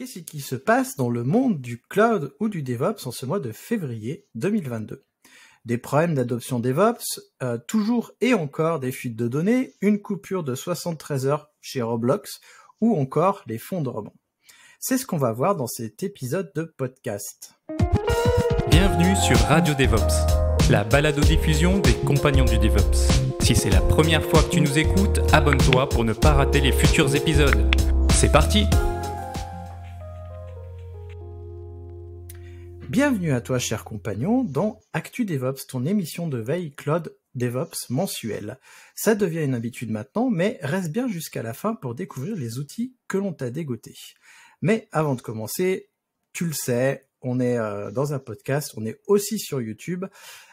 Qu'est-ce qui se passe dans le monde du cloud ou du DevOps en ce mois de février 2022 Des problèmes d'adoption DevOps, euh, toujours et encore des fuites de données, une coupure de 73 heures chez Roblox ou encore les fonds de C'est ce qu'on va voir dans cet épisode de podcast. Bienvenue sur Radio DevOps, la balado-diffusion des compagnons du DevOps. Si c'est la première fois que tu nous écoutes, abonne-toi pour ne pas rater les futurs épisodes. C'est parti Bienvenue à toi, cher compagnon, dans Actu DevOps, ton émission de veille Cloud DevOps mensuelle. Ça devient une habitude maintenant, mais reste bien jusqu'à la fin pour découvrir les outils que l'on t'a dégotés. Mais avant de commencer, tu le sais, on est euh, dans un podcast, on est aussi sur YouTube.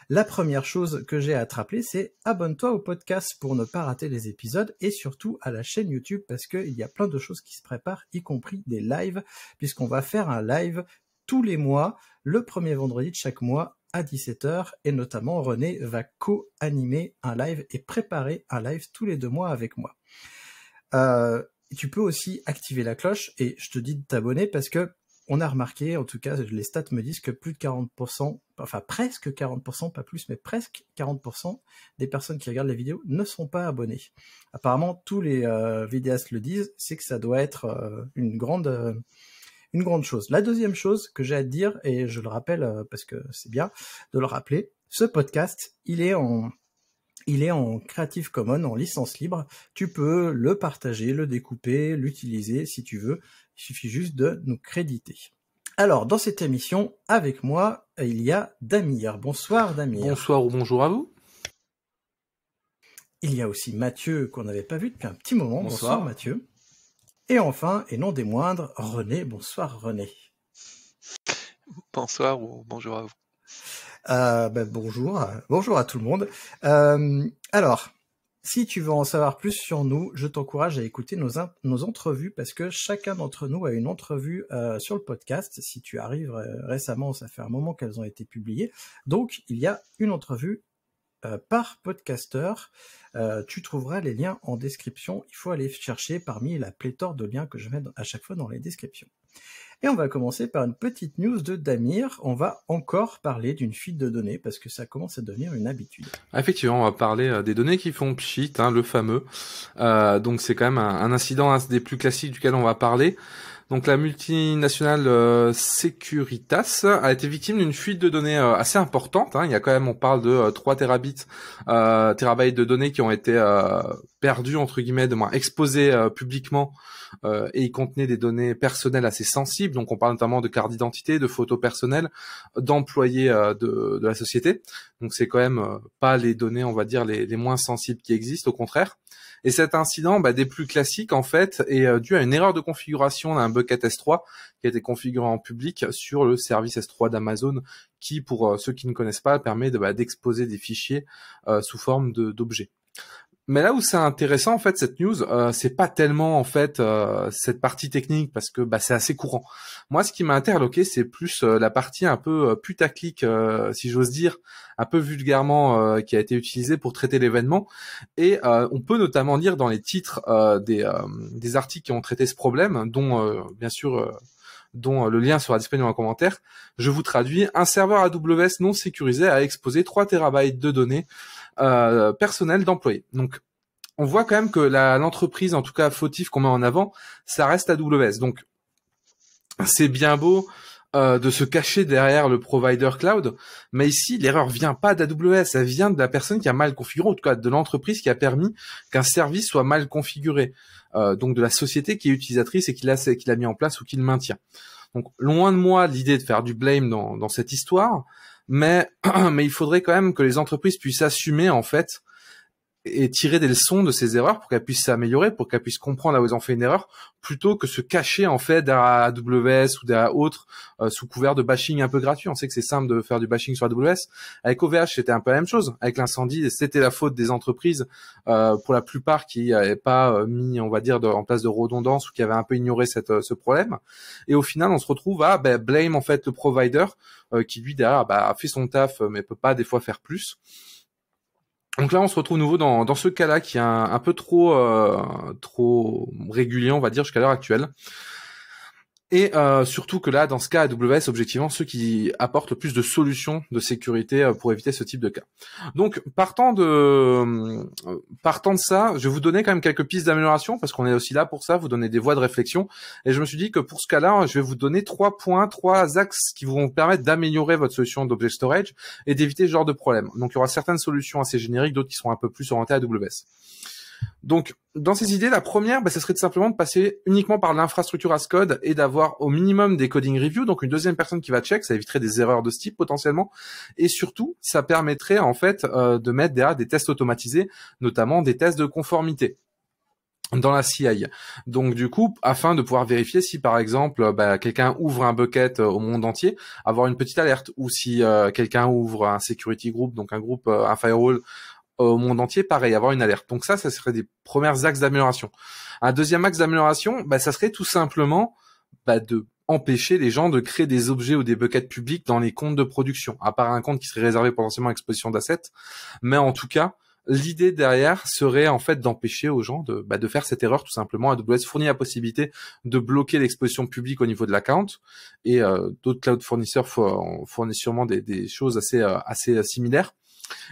La première chose que j'ai à te rappeler, c'est abonne-toi au podcast pour ne pas rater les épisodes et surtout à la chaîne YouTube parce qu'il y a plein de choses qui se préparent, y compris des lives, puisqu'on va faire un live tous les mois, le premier vendredi de chaque mois à 17h et notamment René va co-animer un live et préparer un live tous les deux mois avec moi. Euh, tu peux aussi activer la cloche et je te dis de t'abonner parce que on a remarqué, en tout cas les stats me disent que plus de 40%, enfin presque 40%, pas plus, mais presque 40% des personnes qui regardent la vidéo ne sont pas abonnées. Apparemment, tous les euh, vidéastes le disent, c'est que ça doit être euh, une grande une grande chose. La deuxième chose que j'ai à dire, et je le rappelle euh, parce que c'est bien de le rappeler, ce podcast, il est en il est en Creative Commons, en licence libre. Tu peux le partager, le découper, l'utiliser si tu veux. Il suffit juste de nous créditer. Alors, dans cette émission, avec moi, il y a Damir. Bonsoir Damir. Bonsoir ou bonjour à vous. Il y a aussi Mathieu qu'on n'avait pas vu depuis un petit moment. Bonsoir Mathieu. Et enfin, et non des moindres, René. Bonsoir René. Bonsoir ou bonjour à vous. Euh, ben, bonjour, bonjour à tout le monde. Euh, alors, si tu veux en savoir plus sur nous, je t'encourage à écouter nos, entrevues parce que chacun d'entre nous a une entrevue euh, sur le podcast. Si tu arrives récemment, ça fait un moment qu'elles ont été publiées. Donc, il y a une entrevue euh, par podcaster. Euh, tu trouveras les liens en description. Il faut aller chercher parmi la pléthore de liens que je mets à chaque fois dans les descriptions. Et on va commencer par une petite news de Damir. On va encore parler d'une fuite de données parce que ça commence à devenir une habitude. Effectivement, on va parler euh, des données qui font pchit, hein, le fameux. donc c'est quand même un, incident, des plus classiques duquel on va parler. Donc la multinationale euh, Securitas a été victime d'une fuite de données euh, assez importante. Hein. Il y a quand même, on parle de 3 euh, terabytes de données qui ont été perdues entre guillemets, de moins exposées publiquement, et qui contenaient des données personnelles assez sensibles. Donc on parle notamment de cartes d'identité, de photos personnelles, d'employés de, la société. Donc c'est quand même pas les données, on va dire les moins sensibles qui existent, au contraire. Et cet incident, bah, des plus classiques en fait, est euh, dû à une erreur de configuration d'un bucket S3 qui a été configuré en public sur le service S3 d'Amazon, qui, pour euh, ceux qui ne connaissent pas, permet bah, d'exposer des fichiers euh, sous forme d'objets. Mais là où c'est intéressant en fait cette news, euh, c'est pas tellement en fait euh, cette partie technique parce que bah, c'est assez courant. Moi, ce qui m'a interloqué, c'est plus euh, la partie un peu putaclic, si j'ose dire, un peu vulgairement qui a été utilisée pour traiter l'événement. Et on peut notamment lire dans les titres des, des articles qui ont traité ce problème, dont bien sûr dont le lien sera disponible en commentaire. Je vous traduis un serveur AWS non sécurisé a exposé 3 terabytes de données euh, personnel d'employés. Donc, on voit quand même que l'entreprise, en tout cas fautif qu'on met en avant, ça reste AWS. Donc, c'est bien beau euh, de se cacher derrière le provider cloud, mais ici, l'erreur vient pas d'AWS, elle vient de la personne qui a mal configuré, en tout cas de l'entreprise qui a permis qu'un service soit mal configuré, euh, donc de la société qui est utilisatrice et qui l'a mis en place ou qui le maintient. Donc, loin de moi l'idée de faire du blame dans, dans cette histoire, mais mais il faudrait quand même que les entreprises puissent assumer en fait et tirer des leçons de ces erreurs pour qu'elles puissent s'améliorer, pour qu'elles puissent comprendre là où elles ont fait une erreur, plutôt que se cacher en fait derrière AWS ou derrière autre euh, sous couvert de bashing un peu gratuit. On sait que c'est simple de faire du bashing sur AWS. Avec OVH, c'était un peu la même chose. Avec l'incendie, c'était la faute des entreprises euh, pour la plupart qui n'avaient pas euh, mis, on va dire, en place de redondance ou qui avaient un peu ignoré cette, euh, ce problème. Et au final, on se retrouve à ben blame en fait le provider qui lui derrière bah, a fait son taf mais peut pas des fois faire plus. Donc là, on se retrouve nouveau dans, dans ce cas-là qui est un, peu trop euh, trop régulier, on va dire, jusqu'à l'heure actuelle. Et euh, surtout que là, dans ce cas, AWS, objectivement, ceux qui apportent le plus de solutions de sécurité euh, pour éviter ce type de cas. Donc, partant de euh, partant de ça, je vais vous donner quand même quelques pistes d'amélioration parce qu'on est aussi là pour ça, vous donner des voies de réflexion. Et je me suis dit que pour ce cas-là, je vais vous donner trois points, trois axes qui vont vous permettre d'améliorer votre solution d'object storage et d'éviter ce genre de problème. Donc, il y aura certaines solutions assez génériques, d'autres qui seront un peu plus orientées à AWS. Donc, dans ces idées, la première, bah, ce serait simplement de passer uniquement par l'infrastructure as code et d'avoir au minimum des coding reviews, donc une deuxième personne qui va check, ça éviterait des erreurs de ce type potentiellement, et surtout, ça permettrait en fait euh, de mettre derrière des tests automatisés, notamment des tests de conformité dans la CI. Donc du coup, afin de pouvoir vérifier si par exemple bah, quelqu'un ouvre un bucket euh, au monde entier, avoir une petite alerte, ou si euh, quelqu'un ouvre un security group, donc un groupe, un firewall, au monde entier, pareil, avoir une alerte. Donc ça, ça serait des premiers axes d'amélioration. Un deuxième axe d'amélioration, bah, ça serait tout simplement bah, de empêcher les gens de créer des objets ou des buckets publics dans les comptes de production, à part un compte qui serait réservé potentiellement à l'exposition d'assets. Mais en tout cas, l'idée derrière serait en fait d'empêcher aux gens de, bah, de faire cette erreur tout simplement. AWS fournit la possibilité de bloquer l'exposition publique au niveau de l'account et euh, d'autres cloud fournisseurs fournissent sûrement des, des choses assez euh, assez euh, similaires.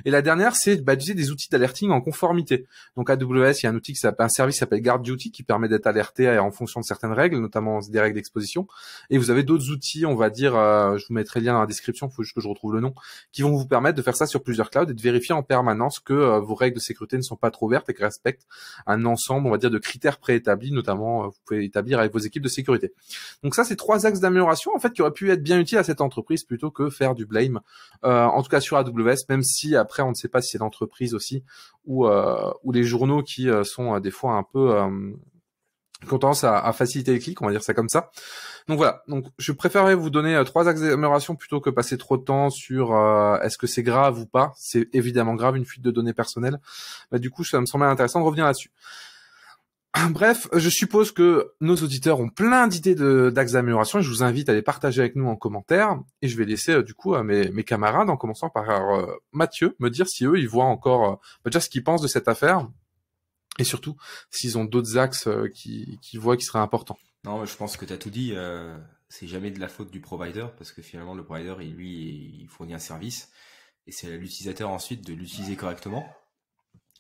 Et la dernière, c'est bah, d'utiliser des outils d'alerting en conformité. Donc AWS, il y a un outil qui s'appelle un service qui s'appelle Guard Duty qui permet d'être alerté en fonction de certaines règles, notamment des règles d'exposition. Et vous avez d'autres outils, on va dire, euh, je vous mettrai le lien dans la description, il faut juste que je retrouve le nom, qui vont vous permettre de faire ça sur plusieurs clouds et de vérifier en permanence que euh, vos règles de sécurité ne sont pas trop vertes et que respectent un ensemble, on va dire, de critères préétablis, notamment euh, vous pouvez établir avec vos équipes de sécurité. Donc ça, c'est trois axes d'amélioration en fait qui auraient pu être bien utiles à cette entreprise plutôt que faire du blame. en tout cas sur AWS, même si après, on ne sait pas si c'est l'entreprise aussi ou, euh, ou les journaux qui euh, sont euh, des fois un peu qui ont tendance à, faciliter les clics, on va dire ça comme ça. Donc voilà, donc je préférerais vous donner trois améliorations plutôt que passer trop de temps sur est-ce que c'est grave ou pas. C'est évidemment grave une fuite de données personnelles. Bah, du coup, ça me semblait intéressant de revenir là-dessus. Bref, je suppose que nos auditeurs ont plein d'idées d'axes d'amélioration et je vous invite à les partager avec nous en commentaire. Et je vais laisser euh, du coup à mes, camarades, en commençant par euh, Mathieu, me dire si eux, ils voient encore euh, bah, déjà ce qu'ils pensent de cette affaire et surtout s'ils ont d'autres axes qui, voient qui seraient importants. Non, je pense que tu as tout dit. c'est jamais de la faute du provider parce que finalement, le provider, lui, il fournit un service et c'est à l'utilisateur ensuite de l'utiliser correctement.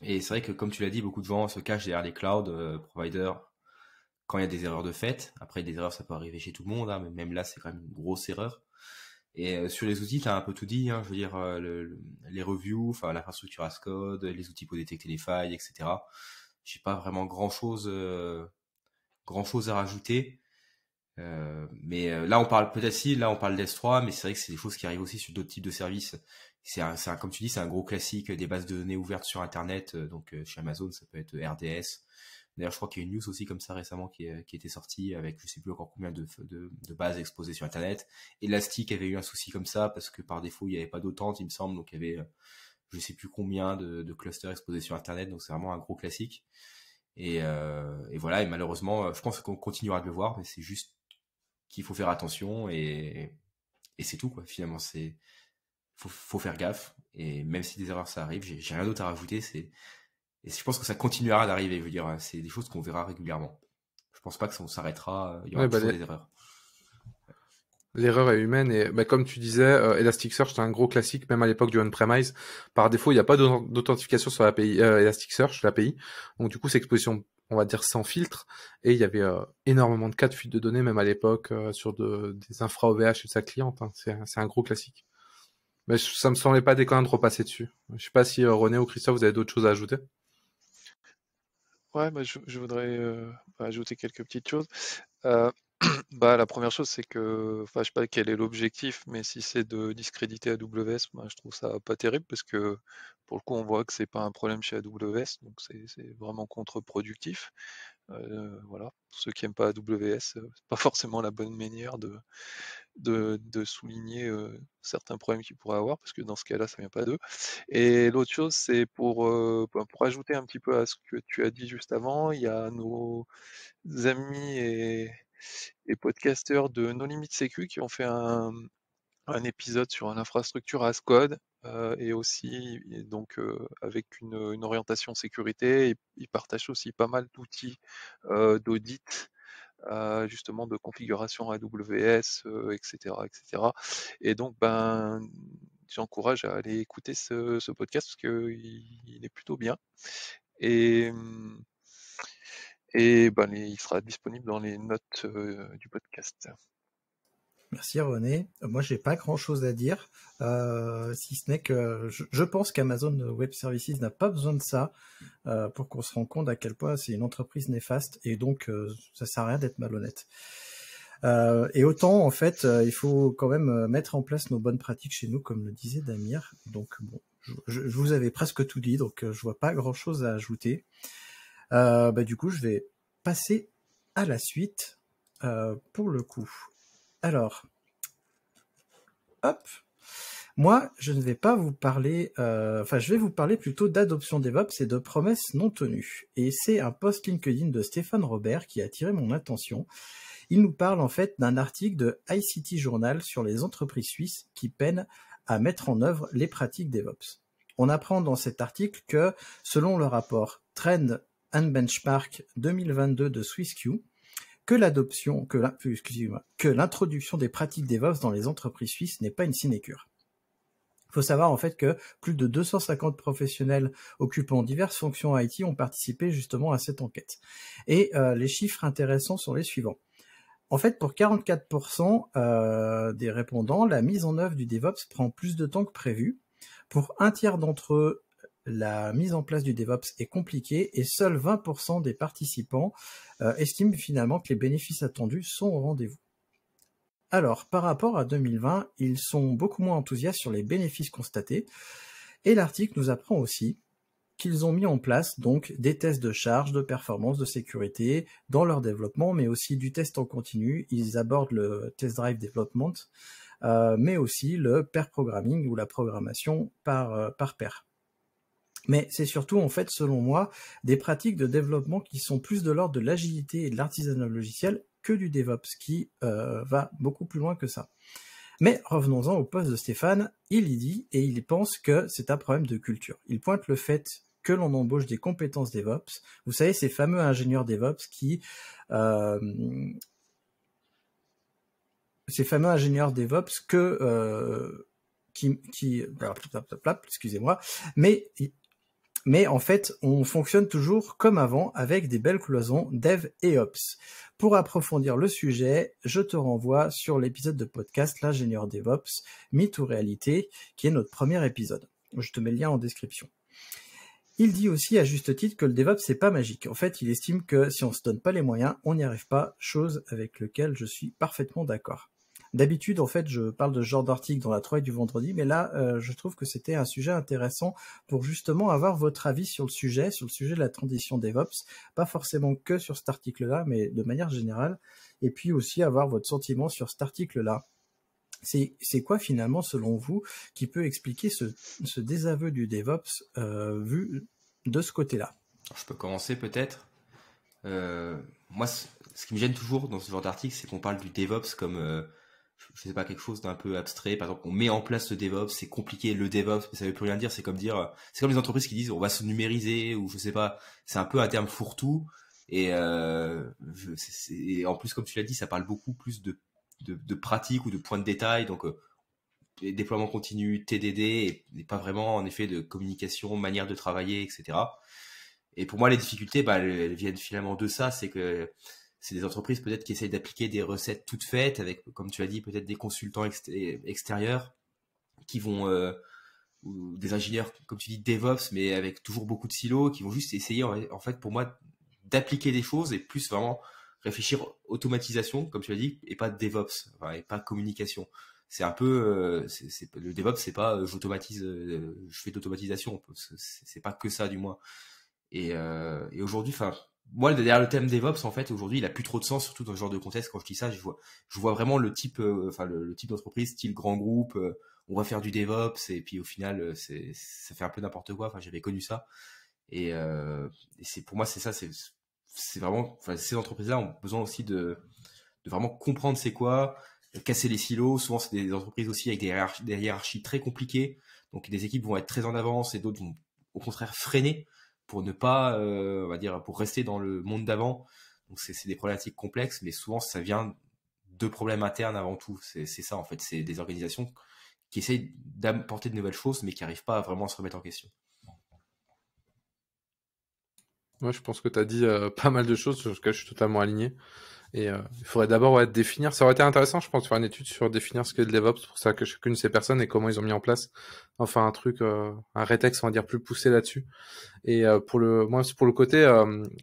Et c'est vrai que, comme tu l'as dit, beaucoup de gens se cachent derrière les cloud euh, providers quand il y a des erreurs de fait. Après, des erreurs, ça peut arriver chez tout le monde, hein, mais même là, c'est quand même une grosse erreur. Et euh, sur les outils, tu as un peu tout dit. Hein, je veux dire, euh, les reviews, enfin l'infrastructure as code, les outils pour détecter les failles, etc. J'ai pas vraiment grand chose, grand chose à rajouter. mais là, on parle peut-être si, là, on parle d'S3, mais c'est vrai que c'est des choses qui arrivent aussi sur d'autres types de services c'est comme tu dis, c'est un gros classique des bases de données ouvertes sur Internet. Euh, donc euh, chez Amazon, ça peut être euh, RDS. D'ailleurs, je crois qu'il y a une news aussi comme ça récemment qui, était sortie avec je sais plus encore combien de, bases exposées sur Internet. Elastic avait eu un souci comme ça parce que par défaut, il n'y avait pas d'autant, il me semble. Donc il y avait je sais plus combien de, clusters exposés sur Internet. Donc c'est vraiment un gros classique. Et, voilà, et malheureusement, je pense qu'on continuera de le voir, mais c'est juste qu'il faut faire attention et, et c'est tout quoi. Finalement, c'est faut, faut faire gaffe. Et même si des erreurs ça arrive, j'ai rien d'autre à rajouter. et je pense que ça continuera d'arriver. Je veux dire, hein. c'est des choses qu'on verra régulièrement. Je pense pas que ça s'arrêtera. Euh, il y aura bah, des erreurs. L'erreur est humaine et bah, comme tu disais, euh, Elasticsearch c'est un gros classique même à l'époque du on-premise. Par défaut, il n'y a pas d'authentification sur l'API euh, Elasticsearch, l'API. Donc du coup, c'est exposition, on va dire sans filtre. Et il y avait énormément de cas de fuite de données même à l'époque sur des infra OVH et de sa cliente. Hein. C'est un gros classique. Mais ça me semblait pas déconner de repasser dessus. Je sais pas si euh, René ou Christophe, vous avez d'autres choses à ajouter. Ouais, bah, je, voudrais euh, ajouter quelques petites choses. Euh, bah, la première chose, c'est que, enfin, je sais pas quel est l'objectif, mais si c'est de discréditer AWS, moi bah, je trouve ça pas terrible parce que pour le coup, on voit que c'est pas un problème chez AWS, donc c'est vraiment contre-productif. Euh, voilà, pour ceux qui n'aiment pas AWS, euh, c'est pas forcément la bonne manière de, de, souligner euh, certains problèmes qu'ils pourraient avoir, parce que dans ce cas-là, ça vient pas d'eux. Et l'autre chose, c'est pour, pour ajouter un petit peu à ce que tu as dit juste avant, il y a nos amis et, et podcasteurs de No Limit Sécu qui ont fait un, un épisode sur l'infrastructure as code euh, et aussi donc euh, avec une, orientation sécurité. Et ils partagent aussi pas mal d'outils euh, d'audit. justement de configuration AWS, etc., etc. Et donc, ben, j'encourage à aller écouter ce, podcast parce qu'il il est plutôt bien. Et, et ben, il sera disponible dans les notes du podcast. Merci René. Moi, j'ai pas grand-chose à dire, euh, si ce n'est que je, pense qu'Amazon Web Services n'a pas besoin de ça euh, pour qu'on se rende compte à quel point c'est une entreprise néfaste et donc ça euh, ça sert à rien d'être malhonnête. et autant en fait, il faut quand même mettre en place nos bonnes pratiques chez nous, comme le disait Damir. Donc bon, je, vous avais presque tout dit, donc je vois pas grand-chose à ajouter. Bah, du coup, je vais passer à la suite pour le coup. Alors, hop, moi, je ne vais pas vous parler, euh, enfin, je vais vous parler plutôt d'adoption DevOps et de promesses non tenues. Et c'est un post LinkedIn de Stéphane Robert qui a attiré mon attention. Il nous parle en fait d'un article de ICT Journal sur les entreprises suisses qui peinent à mettre en œuvre les pratiques DevOps. On apprend dans cet article que, selon le rapport Trend and Benchmark 2022 de SwissQ, que l'adoption, que l'introduction des pratiques DevOps dans les entreprises suisses n'est pas une sinécure. Il faut savoir en fait que plus de 250 professionnels occupant diverses fonctions IT ont participé justement à cette enquête. Et euh, les chiffres intéressants sont les suivants. En fait, pour 44% euh, des répondants, la mise en œuvre du DevOps prend plus de temps que prévu. Pour un tiers d'entre eux, la mise en place du DevOps est compliquée et seuls 20% des participants euh, estiment finalement que les bénéfices attendus sont au rendez-vous. Alors, par rapport à 2020, ils sont beaucoup moins enthousiastes sur les bénéfices constatés et l'article nous apprend aussi qu'ils ont mis en place donc des tests de charge, de performance, de sécurité dans leur développement, mais aussi du test en continu. Ils abordent le test drive development, euh, mais aussi le pair programming ou la programmation par, euh, par pair. Mais c'est surtout, en fait, selon moi, des pratiques de développement qui sont plus de l'ordre de l'agilité et de l'artisanat logiciel que du DevOps, qui euh, va beaucoup plus loin que ça. Mais revenons-en au poste de Stéphane, il y dit et il pense que c'est un problème de culture. Il pointe le fait que l'on embauche des compétences DevOps. Vous savez, ces fameux ingénieurs DevOps qui... Euh, ces fameux ingénieurs DevOps que... Euh, qui, qui excusez-moi, mais mais en fait, on fonctionne toujours comme avant avec des belles cloisons dev et ops. Pour approfondir le sujet, je te renvoie sur l'épisode de podcast L'ingénieur DevOps, mythe ou réalité, qui est notre premier épisode. Je te mets le lien en description. Il dit aussi à juste titre que le DevOps c'est pas magique. En fait, il estime que si on se donne pas les moyens, on n'y arrive pas, chose avec laquelle je suis parfaitement d'accord. D'habitude, en fait, je parle de ce genre d'article dans la 3 du vendredi, mais là, euh, je trouve que c'était un sujet intéressant pour justement avoir votre avis sur le sujet, sur le sujet de la transition DevOps, pas forcément que sur cet article-là, mais de manière générale, et puis aussi avoir votre sentiment sur cet article-là. C'est quoi finalement, selon vous, qui peut expliquer ce, désaveu du DevOps euh, vu de ce côté-là Je peux commencer peut-être. Euh, moi, ce qui me gêne toujours dans ce genre d'article, c'est qu'on parle du DevOps comme je sais pas quelque chose d'un peu abstrait par exemple on met en place le DevOps c'est compliqué le DevOps mais ça veut plus rien dire c'est comme dire c'est comme les entreprises qui disent on va se numériser ou je sais pas c'est un peu un terme fourre-tout et, euh, en plus comme tu l'as dit ça parle beaucoup plus de de, de pratiques ou de points de détail donc euh, déploiement continu TDD et, pas vraiment en effet de communication manière de travailler etc et pour moi les difficultés bah, elles viennent finalement de ça c'est que c'est des entreprises peut-être qui essayent d'appliquer des recettes toutes faites avec, comme tu as dit, peut-être des consultants extérieurs qui vont euh, des ingénieurs, comme tu dis, DevOps, mais avec toujours beaucoup de silos, qui vont juste essayer, en, fait, pour moi, d'appliquer des choses et plus vraiment réfléchir automatisation, comme tu l'as dit, et pas DevOps, et pas communication. C'est un peu, euh, le DevOps, c'est pas euh, j'automatise, je fais d'automatisation, c'est pas que ça du moins. Et, et aujourd'hui, enfin, moi, derrière le thème DevOps, en fait, aujourd'hui, il n'a plus trop de sens, surtout dans ce genre de contexte. Quand je dis ça, je vois, je vois vraiment le type, euh, enfin, le, type d'entreprise, style grand groupe. Euh, on va faire du DevOps et puis au final, euh, c'est, ça fait un peu n'importe quoi. Enfin, j'avais connu ça. Et, c'est pour moi, c'est ça. C'est, c'est vraiment, ces entreprises-là ont besoin aussi de, de vraiment comprendre c'est quoi, casser les silos. Souvent, c'est des entreprises aussi avec des des hiérarchies très compliquées. Donc, des équipes vont être très en avance et d'autres vont au contraire freiner pour ne pas, euh, on va dire, pour rester dans le monde d'avant. Donc c'est des problématiques complexes, mais souvent ça vient de problèmes internes avant tout. C'est ça en fait, c'est des organisations qui essayent d'apporter de nouvelles choses, mais qui n'arrivent pas vraiment à se remettre en question. Moi, je pense que tu as dit euh, pas mal de choses, sur lesquelles je suis totalement aligné. Et euh, il faudrait d'abord ouais, définir. Ça aurait été intéressant, je pense, faire une étude sur définir ce qu'est le DevOps pour ça que chacune de ces personnes et comment ils ont mis en place. Enfin, un truc, euh, un rétexte on va dire, plus poussé là-dessus. Et euh, pour le, moi, pour le côté,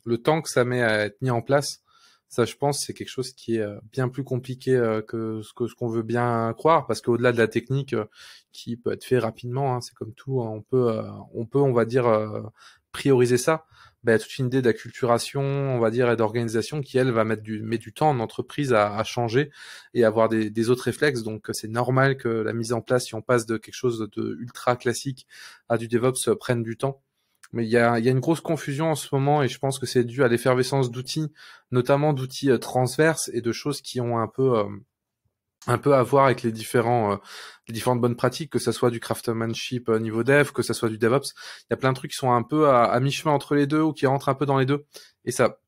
le temps que ça met à être mis en place, ça, je pense, c'est quelque chose qui est bien plus compliqué que ce que ce qu'on veut bien croire, parce qu'au-delà de la technique qui peut être fait rapidement, hein, c'est comme tout, hein, on peut, on peut, on va dire, prioriser ça, ben toute une idée d'acculturation, on va dire, et d'organisation qui, elle, va mettre du, met du temps en entreprise à, changer et avoir des, autres réflexes. Donc, c'est normal que la mise en place, si on passe de quelque chose de ultra classique à du DevOps, euh, prenne du temps. Mais il y a, y a, une grosse confusion en ce moment et je pense que c'est dû à l'effervescence d'outils, notamment d'outils euh, transverses et de choses qui ont un peu... Euh, un peu à voir avec les différents euh, les différentes bonnes pratiques, que ça soit du craftsmanship euh, niveau dev, que ce soit du DevOps. Il y a plein de trucs qui sont un peu à, mi-chemin entre les deux ou qui rentrent un peu dans les deux. Et ça,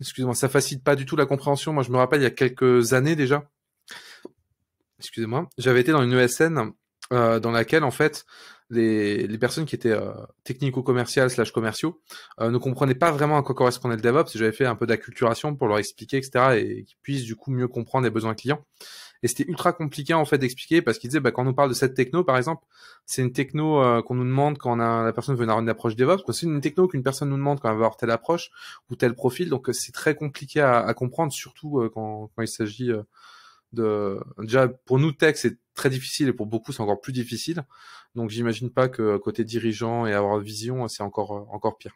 excusez-moi, ça facilite pas du tout la compréhension. Moi, je me rappelle il y a quelques années déjà, excusez-moi, j'avais été dans une ESN euh, dans laquelle en fait les, les personnes qui étaient technico-commerciales slash commerciaux ne comprenaient pas vraiment à quoi correspondait le DevOps. J'avais fait un peu d'acculturation pour leur expliquer, etc. et qu'ils puissent du coup mieux comprendre les besoins clients. Et c'était ultra compliqué en fait d'expliquer parce qu'ils disaient bah, quand on parle de cette techno par exemple, c'est une techno euh, qu'on nous demande quand la personne veut avoir une approche DevOps, c'est une techno qu'une personne nous demande quand elle veut avoir telle approche ou tel profil. Donc c'est très compliqué à, comprendre, surtout euh, quand, il s'agit euh, de déjà pour nous tech c'est très difficile et pour beaucoup c'est encore plus difficile. Donc j'imagine pas que côté dirigeant et avoir vision c'est encore encore pire.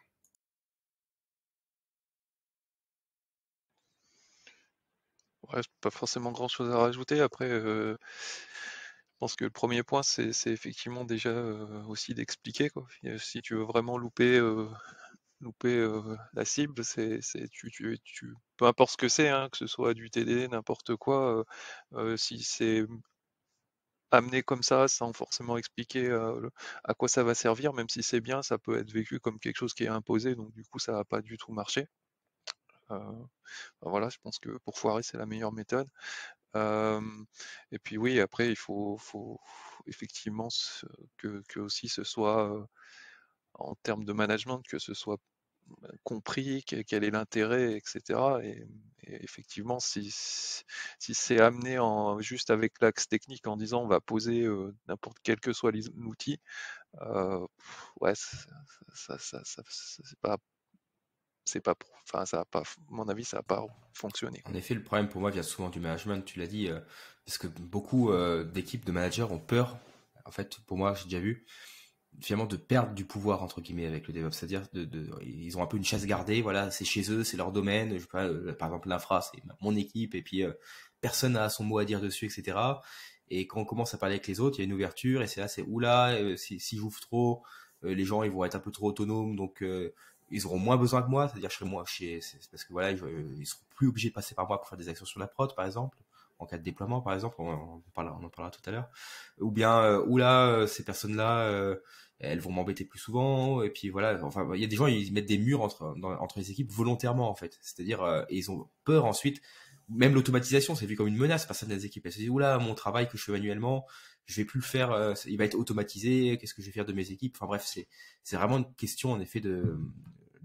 pas forcément grand chose à rajouter. Après, euh, je pense que le premier point, c'est effectivement déjà euh, aussi d'expliquer. Euh, si tu veux vraiment louper, la cible, c'est tu, tu, tu, peu importe ce que c'est, hein, que ce soit du TD, n'importe quoi, si c'est amené comme ça, sans forcément expliquer à quoi ça va servir, même si c'est bien, ça peut être vécu comme quelque chose qui est imposé, donc du coup ça n'a pas du tout marché. Euh, bah, voilà, je pense que pour foirer, c'est la meilleure méthode. et puis oui, après, il faut, faut effectivement que, que, aussi ce soit, en termes de management, que ce soit bah, compris, quel est l'intérêt, etc. Et, effectivement, si, si c'est amené en, juste avec l'axe technique en disant on va poser n'importe quel que soit l'outil, euh, ouais, ça, ça c'est pas c'est pas, enfin, ça a pas, à mon avis, ça n'a pas fonctionné. En effet, le problème pour moi vient souvent du management, tu l'as dit, euh, parce que beaucoup euh, d'équipes de managers ont peur, en fait, pour moi, j'ai déjà vu, finalement, de perdre du pouvoir, entre guillemets, avec le DevOps. C'est-à-dire, de, ils ont un peu une chasse gardée, voilà, c'est chez eux, c'est leur domaine, euh, par exemple, l'infra, c'est mon équipe, et puis personne n'a son mot à dire dessus, etc. Et quand on commence à parler avec les autres, il y a une ouverture, et c'est là, c'est oula, si, si j'ouvre trop, les gens ils vont être un peu trop autonomes donc ils auront moins besoin de moi, c'est-à-dire je serai moins chez, parce que voilà, ils, seront plus obligés de passer par moi pour faire des actions sur la prod, par exemple, en cas de déploiement, par exemple, on, on, parlera, on en parlera tout à l'heure, ou bien, euh, ou là, euh, ces personnes-là, euh, elles vont m'embêter plus souvent, et puis voilà, enfin, il y a des gens, ils mettent des murs entre, entre les équipes volontairement, en fait, c'est-à-dire, ils ont peur ensuite, même l'automatisation, c'est vu comme une menace par certaines équipes. Elles se disent, là mon travail que je fais manuellement, je vais plus le faire, il va être automatisé, qu'est-ce que je vais faire de mes équipes Enfin bref, c'est, c'est vraiment une question, en effet, de,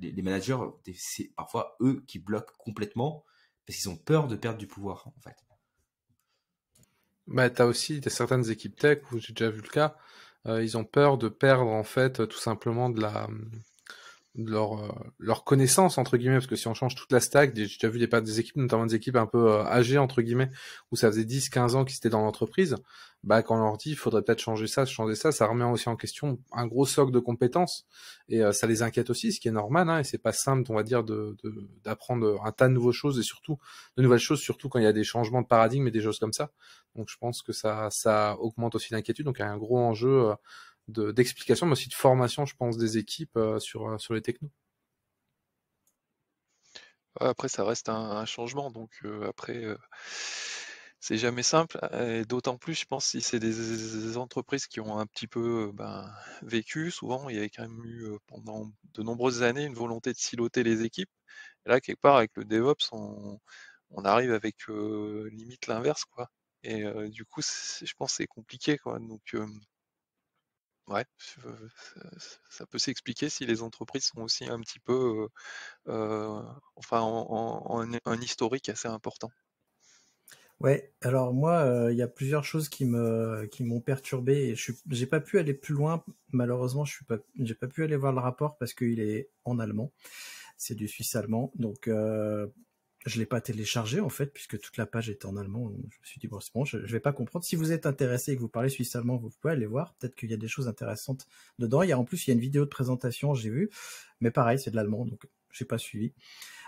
les, managers, c'est parfois eux qui bloquent complètement parce qu'ils ont peur de perdre du pouvoir, en fait. Bah, tu as aussi as certaines équipes tech, où j'ai déjà vu le cas, euh, ils ont peur de perdre, en fait, tout simplement de la, leur, euh, leur connaissance entre guillemets parce que si on change toute la stack j'ai déjà vu des, des équipes notamment des équipes un peu euh, âgées entre guillemets où ça faisait 10 15 ans qu'ils étaient dans l'entreprise bah quand on leur dit il faudrait peut-être changer ça changer ça ça remet aussi en question un gros socle de compétences et euh, ça les inquiète aussi ce qui est normal hein, et c'est pas simple on va dire de d'apprendre un tas de nouvelles choses et surtout de nouvelles choses surtout quand il y a des changements de paradigme et des choses comme ça donc je pense que ça ça augmente aussi l'inquiétude donc il y a un gros enjeu d'explication, mais aussi de formation, je pense, des équipes euh, sur, euh, sur les technos. Après, ça reste un, changement, donc euh, après c'est jamais simple. Et d'autant plus, je pense, si c'est des entreprises qui ont un petit peu ben, vécu, souvent, il y avait quand même eu pendant de nombreuses années une volonté de siloter les équipes. là, quelque part, avec le DevOps, on, on arrive avec limite l'inverse, quoi. Et du coup, je pense c'est compliqué, quoi. Donc, Ouais, ça peut s'expliquer si les entreprises sont aussi un petit peu, euh, euh, enfin, en, un historique assez important. Ouais, alors moi, euh, il y a plusieurs choses qui me qui m'ont perturbé et je j'ai pas pu aller plus loin. Malheureusement, je suis pas j'ai pas pu aller voir le rapport parce qu'il est en allemand. C'est du suisse allemand, donc euh, je ne l'ai pas téléchargé en fait, puisque toute la page était en allemand. Je me suis dit bon, bon, je, ne vais pas comprendre. Si vous êtes intéressé et que vous parlez suisse allemand, vous pouvez aller voir. Peut-être qu'il y a des choses intéressantes dedans. Il y a en plus il y a une vidéo de présentation, j'ai vu, mais pareil, c'est de l'allemand, donc je j'ai pas suivi.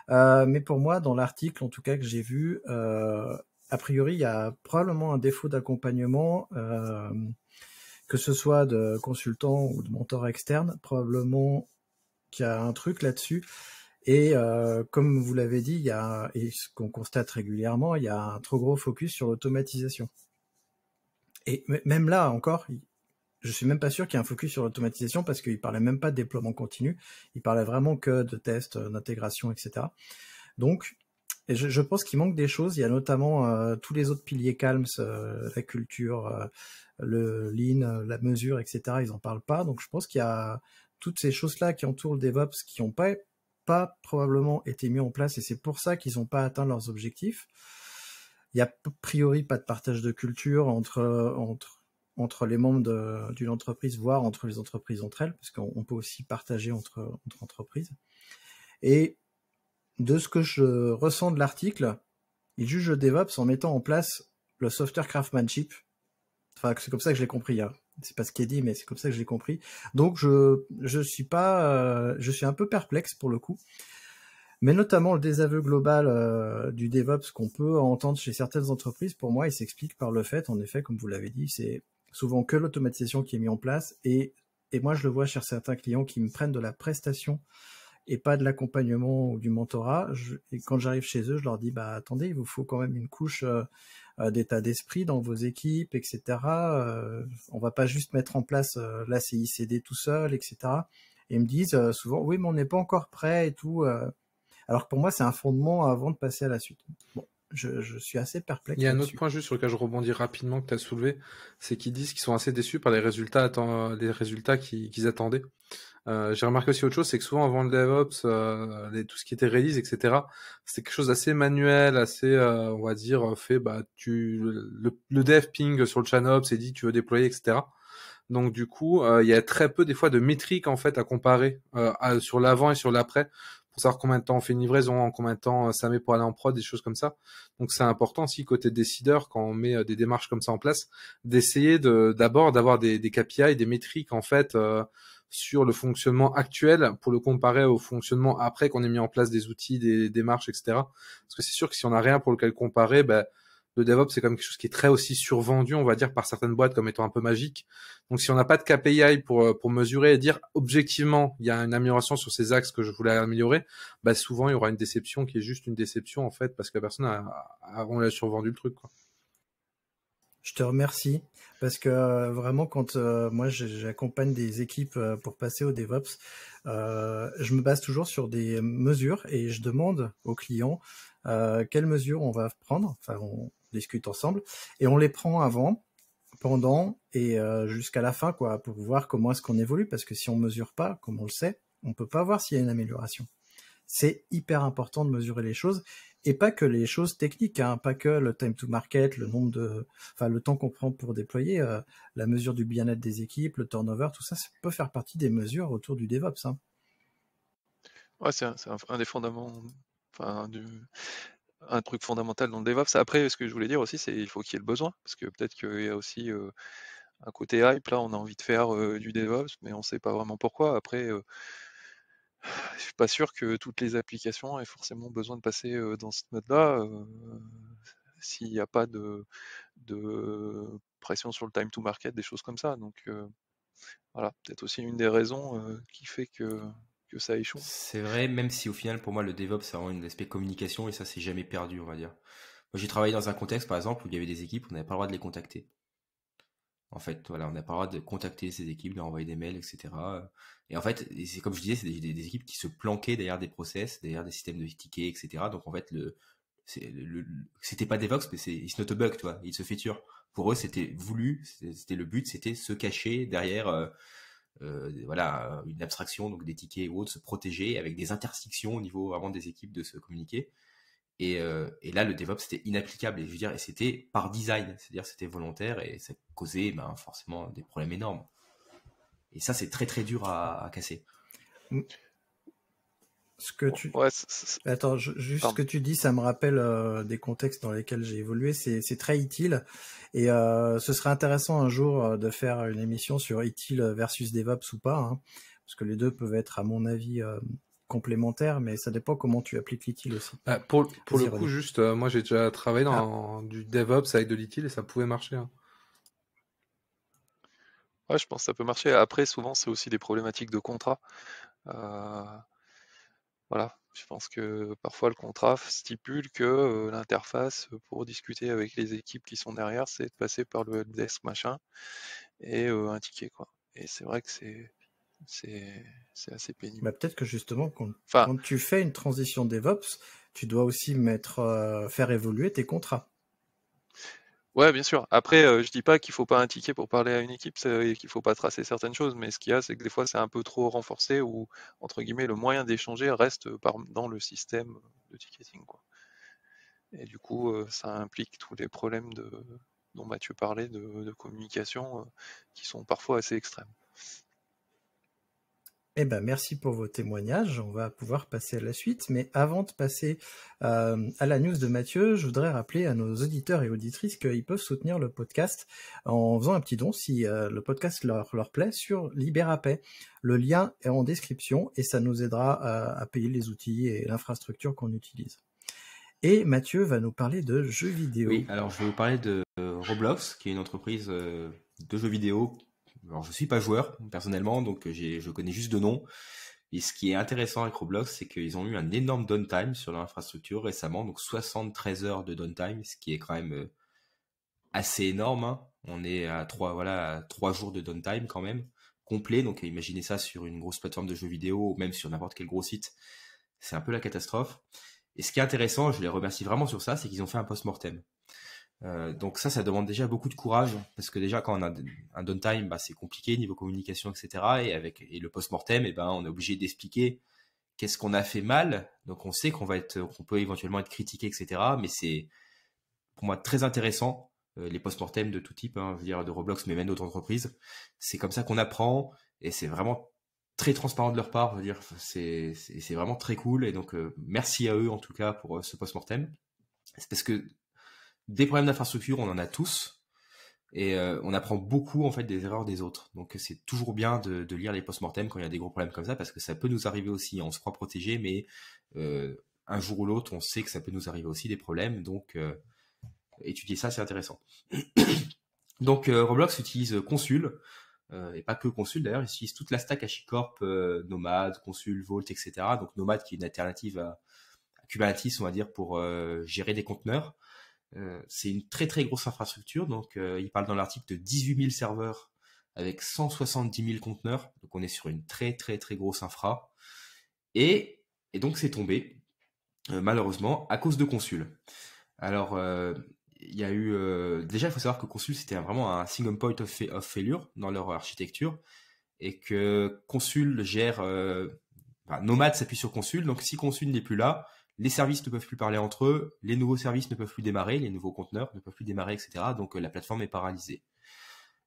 Euh, mais pour moi, dans l'article, en tout cas que j'ai vu, euh, a priori, il y a probablement un défaut d'accompagnement. Euh, que ce soit de consultant ou de mentor externe, probablement qu'il y a un truc là-dessus. Et euh, comme vous l'avez dit, il y a, et ce qu'on constate régulièrement, il y a un trop gros focus sur l'automatisation. Et même là encore, je suis même pas sûr qu'il y ait un focus sur l'automatisation parce qu'il parlait même pas de déploiement continu, il parlait vraiment que de tests, euh, d'intégration, etc. Donc, je, pense qu'il manque des choses. Il y a notamment euh, tous les autres piliers calmes, la culture, le lean, la mesure, etc. Ils n'en parlent pas. Donc je pense qu'il y a toutes ces choses-là qui entourent le DevOps qui n'ont pas probablement été mis en place et c'est pour ça qu'ils n'ont pas atteint leurs objectifs. Il y a a priori pas de partage de culture entre, entre, entre les membres d'une entreprise, voire entre les entreprises entre elles, parce qu'on peut aussi partager entre, entreprises. Et de ce que je ressens de l'article, il juge DevOps en mettant en place le software craftsmanship. Enfin, c'est comme ça que je l'ai compris. Hein. C'est pas ce qui est dit, mais c'est comme ça que j'ai compris. Donc je je suis pas, euh, je suis un peu perplexe pour le coup, mais notamment le désaveu global euh, du DevOps qu'on peut entendre chez certaines entreprises. Pour moi, il s'explique par le fait, en effet, comme vous l'avez dit, c'est souvent que l'automatisation qui est mise en place et et moi je le vois chez certains clients qui me prennent de la prestation et pas de l'accompagnement ou du mentorat. et quand j'arrive chez eux, je leur dis bah attendez, il vous faut quand même une couche euh, euh, d'état d'esprit dans vos équipes, etc. Euh, on va pas juste mettre en place euh, la CICD tout seul, etc. Et ils me disent souvent, oui, mais on n'est pas encore prêt et tout. alors que pour moi, c'est un fondement avant de passer à la suite. Je, suis assez perplexe. Il y a un autre point juste sur lequel je rebondis rapidement que tu as soulevé, c'est qu'ils disent qu'ils sont assez déçus par les résultats, les résultats qu'ils attendaient. Euh, j'ai remarqué aussi autre chose, c'est que souvent avant le DevOps, euh, tout ce qui était release, etc., c'était quelque chose d'assez manuel, assez, euh, on va dire, fait, bah, tu, le, dev ping sur le chanops et dit tu veux déployer, etc. Donc du coup, il y a très peu des fois de métriques en fait à comparer sur l'avant et sur l'après pour savoir combien de temps on fait une livraison, combien de temps ça met pour aller en prod, des choses comme ça. Donc c'est important aussi côté décideur quand on met des démarches comme ça en place, d'essayer de d'abord d'avoir des, des KPI, des métriques en fait sur le fonctionnement actuel pour le comparer au fonctionnement après qu'on ait mis en place des outils, des démarches, etc. Parce que c'est sûr que si on n'a rien pour lequel comparer, bah, le DevOps c'est quand même quelque chose qui est très aussi survendu, on va dire, par certaines boîtes comme étant un peu magique. Donc si on n'a pas de KPI pour euh, pour mesurer et dire objectivement il y a une amélioration sur ces axes que je voulais améliorer, bah, souvent il y aura une déception qui est juste une déception en fait parce que personne a, a a survendu le truc quoi. Je te remercie parce que euh, vraiment, quand euh, moi j'accompagne des équipes euh, pour passer au DevOps, je me base toujours sur des mesures et je demande aux clients quelles mesures on va prendre. Enfin, on discute ensemble et on les prend avant, pendant et jusqu'à la fin, quoi, pour voir comment est-ce qu'on évolue. Parce que si on mesure pas, comme on le sait, on peut pas voir s'il y a une amélioration c'est hyper important de mesurer les choses et pas que les choses techniques, hein, pas que le time to market, le nombre de, enfin le temps qu'on prend pour déployer, euh, la mesure du bien-être des équipes, le turnover, tout ça, ça peut faire partie des mesures autour du DevOps. Hein. Ouais, c'est un, des fondamentaux, enfin du, un truc fondamental dans le DevOps. Après, ce que je voulais dire aussi, c'est il faut qu'il y ait le besoin, parce que peut-être qu'il y a aussi euh, un côté hype. Là, on a envie de faire euh, du DevOps, mais on ne sait pas vraiment pourquoi. Après je suis pas sûr que toutes les applications aient forcément besoin de passer dans ce mode-là. S'il n'y a pas de, de, pression sur le time to market, des choses comme ça. Donc voilà, peut-être aussi une des raisons qui fait que que ça échoue. C'est vrai, même si au final, pour moi, le DevOps, c'est vraiment un aspect communication et ça, c'est jamais perdu, on va dire. Moi, j'ai travaillé dans un contexte, par exemple, où il y avait des équipes, on n'avait pas le droit de les contacter. En fait, voilà, on n'a pas le droit de contacter ces équipes, de leur envoyer des mails, etc. Et en fait, c'est comme je disais, c'est des, équipes qui se planquaient derrière des process, derrière des systèmes de tickets, etc. Donc en fait, le, c'était pas DevOps, mais c'est it's not a bug, toi. Il se feature. Pour eux, c'était voulu, c'était le but, c'était se cacher derrière, euh, euh, voilà, une abstraction, donc des tickets ou autre, se protéger avec des intersections au niveau avant des équipes de se communiquer. Euh, et, là, le DevOps, c'était inapplicable. Et je veux dire, et c'était par design, c'est-à-dire c'était volontaire et ça causait ben, forcément des problèmes énormes. Et ça, c'est très très dur à, casser. Ce que tu... Attends, juste ce que tu dis, ça me rappelle euh, des contextes dans lesquels j'ai évolué. C'est très utile. Et euh, ce serait intéressant un jour de faire une émission sur utile versus DevOps ou pas. Hein. parce que les deux peuvent être, à mon avis, complémentaire, mais ça dépend comment tu appliques l'ITIL aussi. Bah, pour, pour le coup, juste, euh, moi j'ai déjà travaillé dans ah. du DevOps avec de l'ITIL et ça pouvait marcher. Hein. Ouais, je pense que ça peut marcher. Après, souvent, c'est aussi des problématiques de contrat. Euh, voilà, je pense que parfois le contrat stipule que euh, l'interface pour discuter avec les équipes qui sont derrière, c'est de passer par le helpdesk machin et un ticket quoi. Et c'est vrai que c'est c'est assez pénible. Bah, peut-être que justement, quand, tu fais une transition DevOps, tu dois aussi mettre, euh, faire évoluer tes contrats. Ouais, bien sûr. Après, euh, je dis pas qu'il faut pas un ticket pour parler à une équipe et qu'il faut pas tracer certaines choses, mais ce qu'il y a, c'est que des fois, c'est un peu trop renforcé ou entre guillemets, le moyen d'échanger reste dans le système de ticketing, Et du coup, euh, ça implique tous les problèmes dont Mathieu parlait de, communication qui sont parfois assez extrêmes. Eh ben, merci pour vos témoignages. On va pouvoir passer à la suite. Mais avant de passer euh, à la news de Mathieu, je voudrais rappeler à nos auditeurs et auditrices qu'ils peuvent soutenir le podcast en faisant un petit don si euh, le podcast leur, plaît sur Liberapay. Le lien est en description et ça nous aidera euh, à payer les outils et l'infrastructure qu'on utilise. Et Mathieu va nous parler de jeux vidéo. Oui, alors je vais vous parler de Roblox, qui est une entreprise de jeux vidéo alors, je suis pas joueur personnellement, donc euh, je connais juste de nom. Et ce qui est intéressant avec Roblox, c'est qu'ils ont eu un énorme downtime sur leur infrastructure récemment, donc 73 heures de downtime, ce qui est quand même euh, assez énorme. Hein. On est à trois voilà trois jours de downtime quand même complet. Donc imaginez ça sur une grosse plateforme de jeux vidéo, ou même sur n'importe quel gros site, c'est un peu la catastrophe. Et ce qui est intéressant, je les remercie vraiment sur ça, c'est qu'ils ont fait un post-mortem. Euh, donc ça, ça demande déjà beaucoup de courage parce que déjà quand on a un downtime, bah, c'est compliqué niveau communication, etc. Et avec et le post-mortem, et ben on est obligé d'expliquer qu'est-ce qu'on a fait mal. Donc on sait qu'on va être, qu'on peut éventuellement être critiqué, etc. Mais c'est pour moi très intéressant euh, les post-mortem de tout type, hein, je veux dire de Roblox, mais même d'autres entreprises. C'est comme ça qu'on apprend et c'est vraiment très transparent de leur part. Je dire c'est c'est vraiment très cool et donc euh, merci à eux en tout cas pour ce post-mortem. C'est parce que des problèmes d'infrastructure, on en a tous. Et euh, on apprend beaucoup en fait des erreurs des autres. Donc c'est toujours bien de, lire les post-mortem quand il y a des gros problèmes comme ça, parce que ça peut nous arriver aussi. On se croit protégé, mais euh, un jour ou l'autre, on sait que ça peut nous arriver aussi des problèmes. Donc euh, étudier ça, c'est intéressant. donc Roblox utilise Consul, et pas que Consul d'ailleurs, ils utilisent toute la stack HashiCorp, Nomad, Consul, Vault, etc. Donc Nomad qui est une alternative à Kubernetes, on va dire, pour gérer des conteneurs. Euh, c'est une très très grosse infrastructure. Donc, euh, il parle dans l'article de 18 000 serveurs avec 170 000 conteneurs. Donc, on est sur une très très très grosse infra. Et, et donc, c'est tombé, euh, malheureusement, à cause de Consul. Alors, il y a eu. déjà, il faut savoir que Consul, c'était vraiment un single point of, failure dans leur architecture. Et que Consul gère. Nomad s'appuie sur Consul. Donc, si Consul n'est plus là, les services ne peuvent plus parler entre eux, les nouveaux services ne peuvent plus démarrer, les nouveaux conteneurs ne peuvent plus démarrer, etc. Donc euh, la plateforme est paralysée.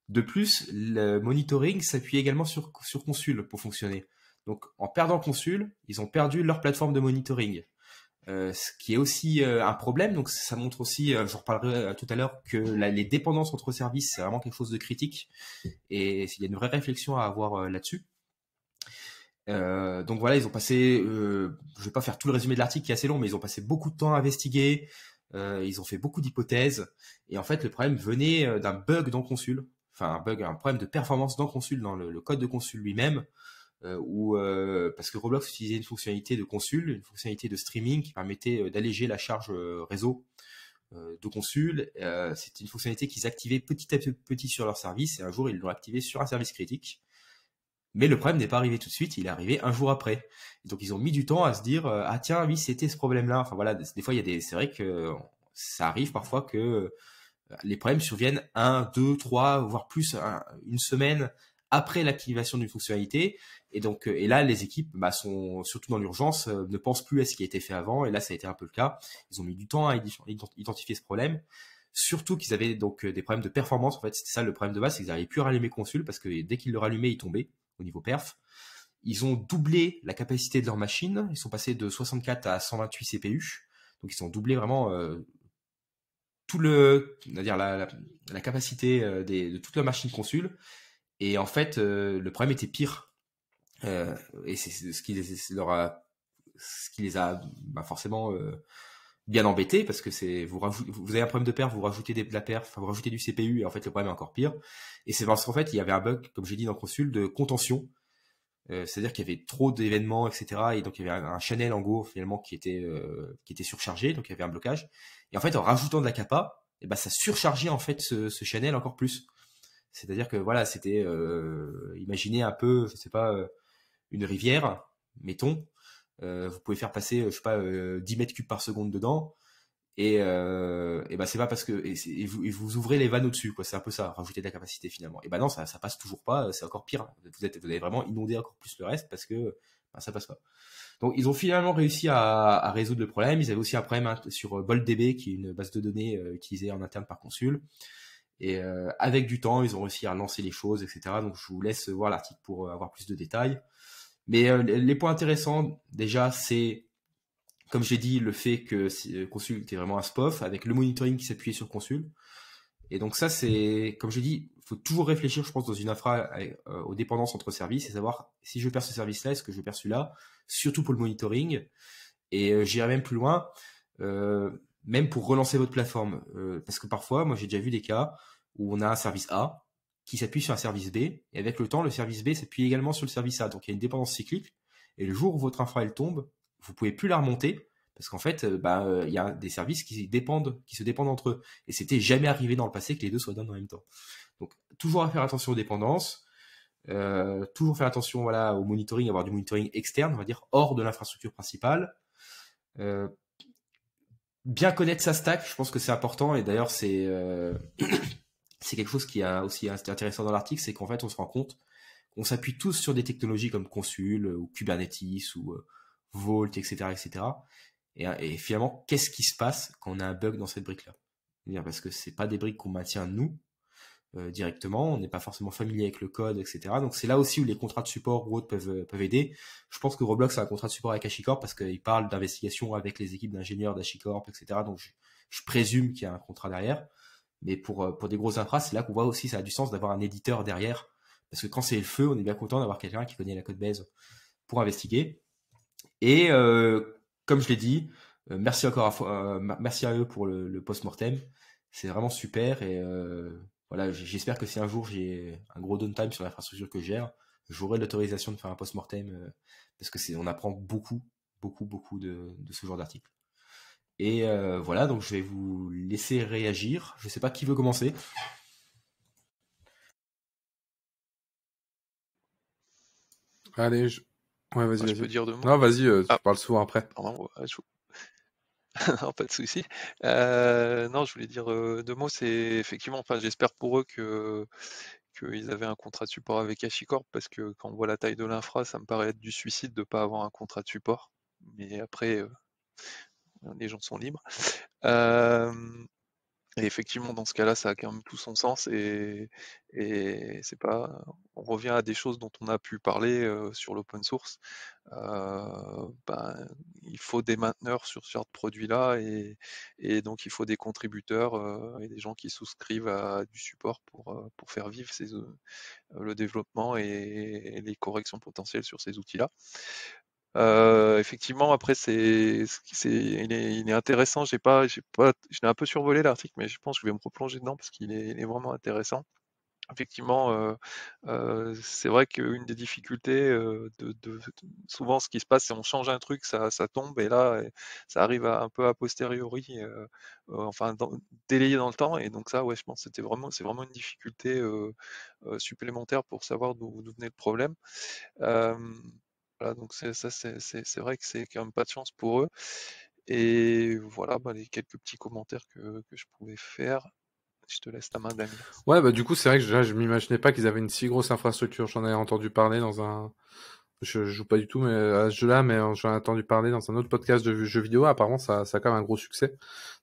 De plus, le monitoring s'appuie également sur, sur Consul pour fonctionner. Donc en perdant Consul, ils ont perdu leur plateforme de monitoring. Euh, ce qui est aussi euh, un problème, donc ça montre aussi, je j'en reparlerai tout à l'heure, que les dépendances entre services, c'est vraiment quelque chose de critique, et il y a une vraie réflexion à avoir là-dessus. Euh, donc voilà, ils ont passé, euh, je vais pas faire tout le résumé de l'article qui est assez long, mais ils ont passé beaucoup de temps à investiguer, euh, ils ont fait beaucoup d'hypothèses, et en fait le problème venait euh, d'un bug dans Consul, enfin un bug, un problème de performance dans Consul, dans le, code de Consul lui-même, où parce que Roblox utilisait une fonctionnalité de Consul, une fonctionnalité de streaming qui permettait d'alléger la charge réseau de Consul, c'est une fonctionnalité qu'ils activaient petit à petit sur leur service, et un jour ils l'ont activée sur un service critique. Mais le problème n'est pas arrivé tout de suite, il est arrivé un jour après. donc ils ont mis du temps à se dire euh, ah tiens oui c'était ce problème-là. Enfin voilà, des, fois il y a des, c'est vrai que ça arrive parfois que euh, les problèmes surviennent un, deux, trois, voire plus une semaine après l'activation d'une fonctionnalité. Et donc, euh, et là, les équipes bah, sont surtout dans l'urgence, ne pensent plus à ce qui a été fait avant. Et là, ça a été un peu le cas. Ils ont mis du temps à identifier ce problème. Surtout qu'ils avaient donc des problèmes de performance. En fait, c'était ça le problème de base, c'est qu'ils n'arrivaient plus à rallumer Consul parce que dès qu'ils le rallumaient, il tombait au niveau perf. Ils ont doublé la capacité de leur machine. Ils sont passés de 64 à 128 CPU. Donc ils ont doublé vraiment euh, tout le, dire la, la, capacité euh, des, de toute la machine consul, Et en fait, euh, le problème était pire. et c'est ce qui les, leur a, ce qui les a bah, forcément bien embêté parce que c'est vous, vous avez un problème de perf, vous rajoutez des, de la perf, vous rajoutez du CPU et en fait le problème est encore pire. Et c'est parce qu'en fait il y avait un bug, comme j'ai dit dans Consul, de contention. Euh, c'est-à-dire qu'il y avait trop d'événements, etc. Et donc il y avait un, channel en go finalement qui était euh, qui était surchargé, donc il y avait un blocage. Et en fait en rajoutant de la capa, eh ben ça surchargeait en fait ce, ce channel encore plus. C'est-à-dire que voilà c'était euh, imaginez un peu, je sais pas, une rivière, mettons, euh, vous pouvez faire passer, euh, je sais pas, 10 euh, mètres cubes par seconde dedans. Et, bah, c'est pas parce que vous, ouvrez les vannes au-dessus c'est un peu ça rajouter de la capacité finalement et ben non ça, ça passe toujours pas c'est encore pire vous êtes avez vraiment inondé encore plus le reste parce que bah, ça passe pas donc ils ont finalement réussi à, résoudre le problème. Ils avaient aussi un problème hein, sur DB qui est une base de données utilisée en interne par Consul. Et avec du temps, ils ont réussi à lancer les choses, etc. Donc je vous laisse voir l'article pour avoir plus de détails. Mais euh, les points intéressants, déjà, c'est, comme j'ai dit, le fait que euh, Consul était vraiment un SPOF avec le monitoring qui s'appuyait sur Consul. Et donc ça, c'est, comme j'ai dit, faut toujours réfléchir, je pense, dans une infra euh, aux dépendances entre services et savoir si je perds ce service-là, est-ce que je perds celui-là, surtout pour le monitoring. Et j'irai même plus loin, même pour relancer votre plateforme. parce que parfois, moi j'ai déjà vu des cas où on a un service A, qui s'appuie sur un service B. Et avec le temps, le service B s'appuie également sur le service A. Donc il y a une dépendance cyclique. Et le jour où votre infra elle tombe, vous pouvez plus la remonter parce qu'en fait, euh, bah, euh, il y a des services qui dépendent, qui se dépendent entre eux. Et c'était jamais arrivé dans le passé que les deux soient donnés en même temps. Donc toujours à faire attention aux dépendances. Euh, toujours faire attention voilà au monitoring, avoir du monitoring externe, on va dire hors de l'infrastructure principale. bien connaître sa stack, je pense que c'est important et d'ailleurs c'est c'est quelque chose qui a aussi intéressant dans l'article, c'est qu'en fait, on se rend compte qu'on s'appuie tous sur des technologies comme Consul euh, ou Kubernetes ou euh, Vault, etc., etc. Euh, et, finalement, qu'est-ce qui se passe quand on a un bug dans cette brique-là eh Parce que c'est pas des briques qu'on maintient nous directement, on n'est pas forcément familier avec le code, etc. Donc c'est là aussi où les contrats de support ou autres peuvent, peuvent aider. Je pense que Roblox a un contrat de support avec HashiCorp parce qu'il parle d'investigation avec les équipes d'ingénieurs d'Achicorp, etc. Donc je présume qu'il y a un contrat derrière. Mais pour, euh, pour des grosses infras, c'est là qu'on voit aussi ça a du sens d'avoir un éditeur derrière. Parce que quand c'est le feu, on est bien content d'avoir quelqu'un qui connaît la code base pour investiguer. Et euh, comme je l'ai dit, euh, merci encore à, merci à eux pour le, post-mortem. C'est vraiment super. Et voilà, j'espère que si un jour j'ai un gros downtime sur l'infrastructure que je gère, j'aurai l'autorisation de faire un post-mortem. parce que c'est, on apprend beaucoup, beaucoup, beaucoup de, de ce genre d'articles. Et euh, voilà, donc je vais vous laisser réagir. Je ne sais pas qui veut commencer. Allez, je... ouais, vas-y. dire deux mots. Non, vas-y, euh, tu ah. parles souvent après. pas de souci. Euh, non, je voulais dire deux mots. C'est effectivement, enfin, j'espère pour eux que qu'ils avaient un contrat de support avec HashiCorp parce que quand on voit la taille de l'infra, ça me paraît être du suicide de ne pas avoir un contrat de support. Mais après, Hein, les gens sont libres. Et effectivement, dans ce cas-là, ça a quand même tout son sens et, c'est pas. On revient à des choses dont on a pu parler sur l'open source. Ben, il faut des mainteneurs sur ce genre de produit-là et, donc il faut des contributeurs et des gens qui souscrivent à du support pour, faire vivre le développement et, les corrections potentielles sur ces outils-là. Euh, effectivement, après, c'est, c'est, il, est, intéressant. J'ai pas, j'ai pas, je l'ai un peu survolé l'article, mais je pense que je vais me replonger dedans parce qu'il est, vraiment intéressant. Effectivement, euh, euh, c'est vrai qu'une des difficultés, de, souvent ce qui se passe, c'est qu'on change un truc, ça, ça tombe, et là, ça arrive un peu a posteriori, enfin délayé dans le temps, et donc ça, ouais, je pense que c'était vraiment, c'est vraiment une difficulté supplémentaire pour savoir d'où, d'où venait le problème. Voilà, donc c'est, ça, c'est, vrai que c'est quand même pas de chance pour eux. Et voilà, bah, les quelques petits commentaires que, je pouvais faire. Je te laisse ta main, Damien. Ouais, bah du coup, c'est vrai que je, je m'imaginais pas qu'ils avaient une si grosse infrastructure. J'en ai entendu parler dans un. Je, joue pas du tout mais, à ce jeu-là, mais euh, j'en ai entendu parler dans un autre podcast de jeux vidéo. Apparemment, ça, ça a quand même un gros succès.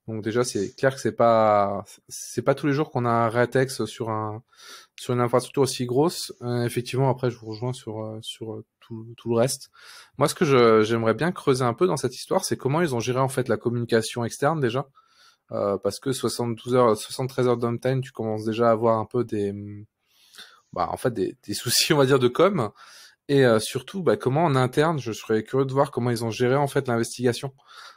Donc déjà, c'est clair que c'est pas c'est pas tous les jours qu'on a un Ratex sur un sur une infrastructure aussi grosse, euh, effectivement, après, je vous rejoins sur, euh, sur euh, tout, le reste. Moi, ce que j'aimerais bien creuser un peu dans cette histoire, c'est comment ils ont géré en fait la communication externe déjà, parce que 72 heures, 73 heures downtime, tu commences déjà à avoir un peu des, mm, bah, en fait, des, des soucis, on va dire, de com. Et surtout, bah, comment en interne, je serais curieux de voir comment ils ont géré en fait l'investigation,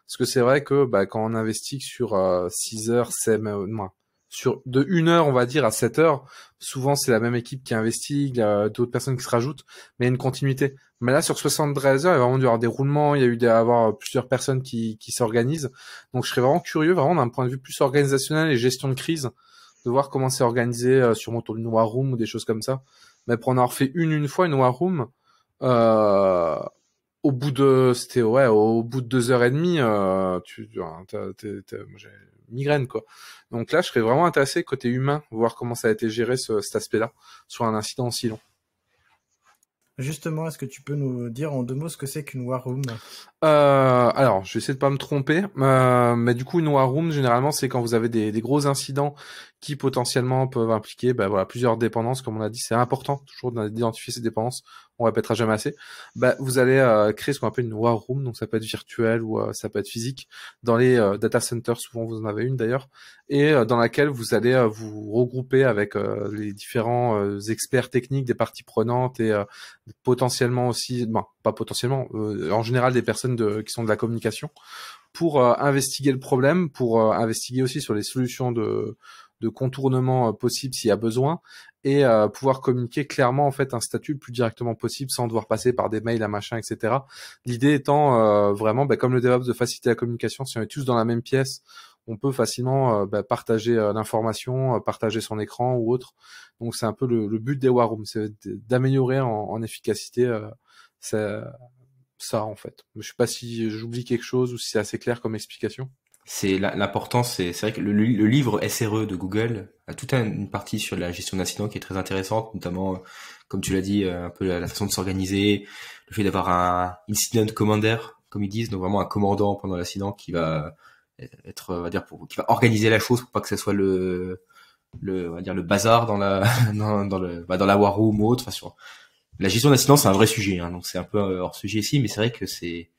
parce que c'est vrai que bah, quand on investit sur 6 heures, c'est moins sur de 1 heure, on va dire, à 7 heures, souvent c'est la même équipe qui investit, il y a d'autres personnes qui se rajoutent, mais il y a une continuité. Mais là, sur 73 heures, il va vraiment y avoir des roulements, il y a eu des, avoir plusieurs personnes qui, qui s'organisent. Donc, je serais vraiment curieux, vraiment d'un point de vue plus organisationnel et gestion de crise, de voir comment c'est organisé sur mon tour d'une War Room ou des choses comme ça. Mais pour en avoir fait une une fois, une War Room, euh, au bout de, c'était ouais, au bout de deux heures et demie, euh, tu, t'es, migraine quoi. Donc là, je serais vraiment intéressé côté humain, voir comment ça a été géré cet aspect-là sur un incident aussi long. Justement, est-ce que tu peux nous dire en deux mots ce que c'est qu'une war room euh, Alors, je vais essayer de pas me tromper, euh, mais du coup, une war room généralement, c'est quand vous avez des, gros incidents qui potentiellement peuvent impliquer, bah, plusieurs dépendances. Comme on a dit, c'est important toujours d'identifier ces dépendances on répétera jamais assez, bah, vous allez euh, créer ce qu'on appelle une war room, donc ça peut être virtuel ou euh, ça peut être physique, dans les euh, data centers, souvent vous en avez une d'ailleurs, et dans laquelle vous allez vous regrouper avec les différents experts techniques des parties prenantes et potentiellement aussi, ben, pas potentiellement, en général des personnes de, qui sont de la communication, pour investiguer le problème, pour investiguer aussi sur les solutions de de contournement euh, possible s'il y a besoin et euh, pouvoir communiquer clairement en fait un statut le plus directement possible sans devoir passer par des mails à machin etc l'idée étant euh, vraiment bah, comme le DevOps de faciliter la communication si on est tous dans la même pièce on peut facilement bah, partager l'information partager son écran ou autre donc c'est un peu le, but des war rooms c'est d'améliorer en, efficacité ça, ça en fait je sais pas si j'oublie quelque chose ou si c'est assez clair comme explication c'est l'important, c'est vrai que le, livre SRE de Google a toute une partie sur la gestion d'incidents qui est très intéressante, notamment, euh, comme tu l'as dit, euh, un peu la, façon de s'organiser, le fait d'avoir un incident commander, comme ils disent, donc vraiment un commandant pendant l'incident qui va euh, être, va dire, pour, qui va organiser la chose pour pas que ce soit le, le, va dire le bazar dans la, dans, dans le, bah dans la war room ou autre. Enfin, sur, la gestion d'incidents, c'est un vrai sujet, hein, donc c'est un peu hors sujet ici, mais c'est vrai que c'est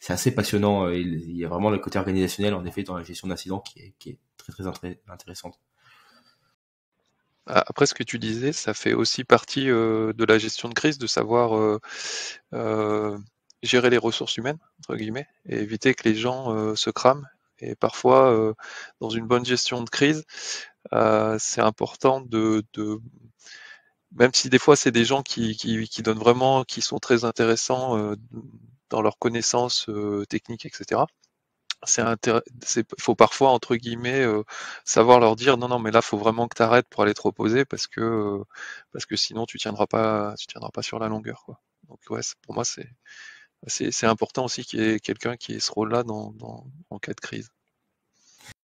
c'est assez passionnant. Euh, il, y a vraiment le côté organisationnel, en effet, dans la gestion d'incidents qui est, qui est très, très intéressante. Ah, après ce que tu disais, ça fait aussi partie euh, de la gestion de crise de savoir euh, gérer les ressources humaines, entre guillemets, et éviter que les gens se crament. Et parfois, dans une bonne gestion de crise, c'est important de, de, même si des fois c'est des gens qui, qui, qui donnent vraiment, qui sont très intéressants dans leurs connaissances euh, techniques, etc c'est faut parfois entre guillemets euh, savoir leur dire non non mais là faut vraiment que tu arrêtes pour aller te reposer parce que euh, parce que sinon tu tiendras pas tu tiendras pas sur la longueur quoi. Donc ouais, pour moi c'est c'est important aussi qu'il y ait quelqu'un qui ait ce rôle là en cas de crise.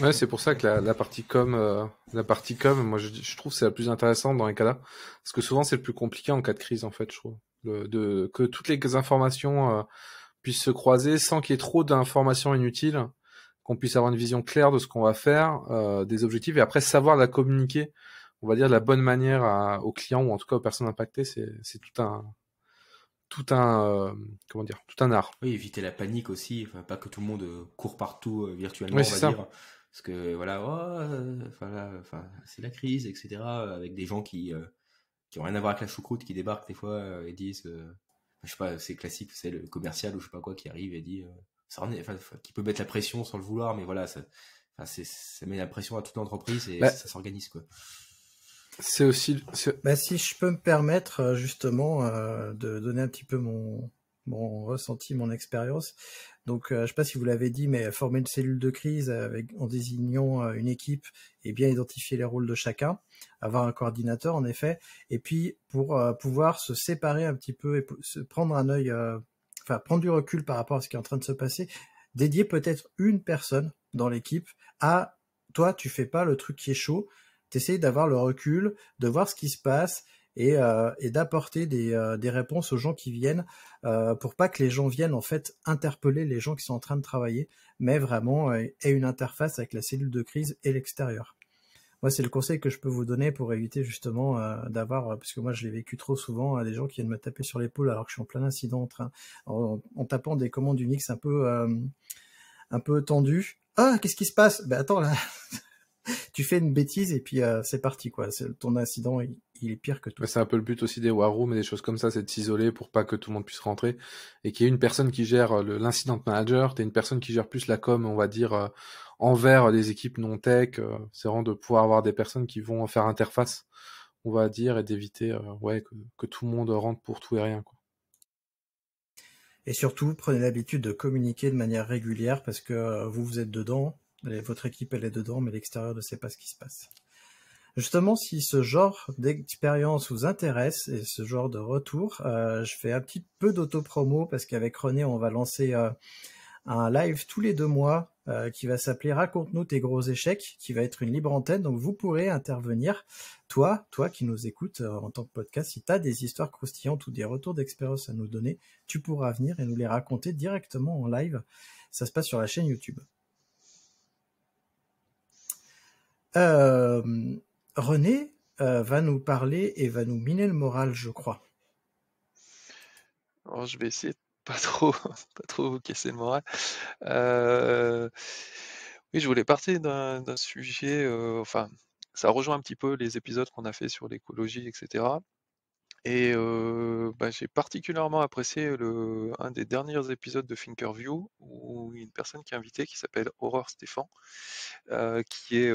Ouais, c'est pour ça que la, partie com, la partie com, moi je, je trouve c'est la plus intéressante dans les cas-là, parce que souvent c'est le plus compliqué en cas de crise en fait, je trouve de, que toutes les informations euh, puissent se croiser sans qu'il y ait trop d'informations inutiles, qu'on puisse avoir une vision claire de ce qu'on va faire, euh, des objectifs, et après savoir la communiquer, on va dire, de la bonne manière aux clients ou en tout cas aux personnes impactées, c'est, tout un tout un euh, comment dire tout un art. Oui, éviter la panique aussi, enfin, pas que tout le monde court partout virtuellement, oui, on va ça. dire parce que voilà, oh, c'est la crise, etc. Avec des gens qui, qui n'ont rien à voir avec la choucroute, qui débarquent des fois euh, et disent, euh, je sais pas, c'est classique, c'est le commercial ou je sais pas quoi qui arrive et dit, euh, ça qui peut mettre la pression sans le vouloir, mais voilà, ça, ça met la pression à toute l'entreprise et bah, ça, s'organise quoi. C'est aussi. Bah, si je peux me permettre justement de donner un petit peu mon, mon ressenti, mon expérience. Donc, euh, je ne sais pas si vous l'avez dit, mais former une cellule de crise en désignant euh, une équipe et bien identifier les rôles de chacun, avoir un coordinateur en effet, et puis pour euh, pouvoir se séparer un petit peu et prendre un œil, enfin prendre du recul par rapport à ce qui est en train de se passer, dédier peut-être une personne dans l'équipe à toi, tu fais pas le truc qui est chaud, t'essayes d'avoir le recul, de voir ce qui se passe, euh, et, d'apporter euh, des, réponses aux gens qui viennent euh, pour pas que les gens viennent en fait interpeller les gens qui sont en train de travailler, mais vraiment aient une interface avec la cellule de crise et l'extérieur. Moi, c'est le conseil que je peux vous donner pour éviter justement d'avoir, puisque moi, je l'ai vécu trop souvent, des gens qui viennent me taper sur l'épaule alors que je suis en plein incident en tapant des commandes Unix un peu, un peu tendues. Ah, qu'est-ce qui se passe Ben attends là, tu fais une bêtise et puis c'est parti quoi. Ton incident, et il est pire que tout. C'est un peu le but aussi des war rooms et des choses comme ça, c'est de s'isoler pour pas que tout le monde puisse rentrer et qu'il y ait une personne qui gère euh, l'incident manager, as une personne qui gère plus la com, on va dire, euh, envers les équipes non tech. Euh, c'est vraiment de pouvoir avoir des personnes qui vont faire interface, on va dire, et d'éviter que, tout le monde rentre pour tout et rien. Et surtout, prenez l'habitude de communiquer de manière régulière parce que vous, vous êtes dedans, votre équipe, elle est dedans, mais l'extérieur ne sait pas ce qui se passe. Justement, si ce genre d'expérience vous intéresse et ce genre de retour, euh, je fais un petit peu d'auto-promo parce qu'avec René, on va lancer euh, un live tous les deux mois euh, qui va s'appeler Raconte-nous tes gros échecs, qui va être une libre antenne. Donc vous pourrez intervenir, toi, toi qui nous écoutes en tant que podcast, si tu as des histoires croustillantes ou des retours d'expérience à nous donner, tu pourras venir et nous les raconter directement en live. Ça se passe sur la chaîne YouTube. Euh, René euh, va nous parler et va nous miner le moral, je crois. Oh, je vais essayer de pas trop, pas trop vous casser le moral. Euh, oui, je voulais partir d'un sujet, euh, enfin, ça rejoint un petit peu les épisodes qu'on a fait sur l'écologie, etc. Et bah, j'ai particulièrement apprécié un des derniers épisodes de Thinkerview où une personne qui est invitée qui s'appelle Aurore Stéphane, qui est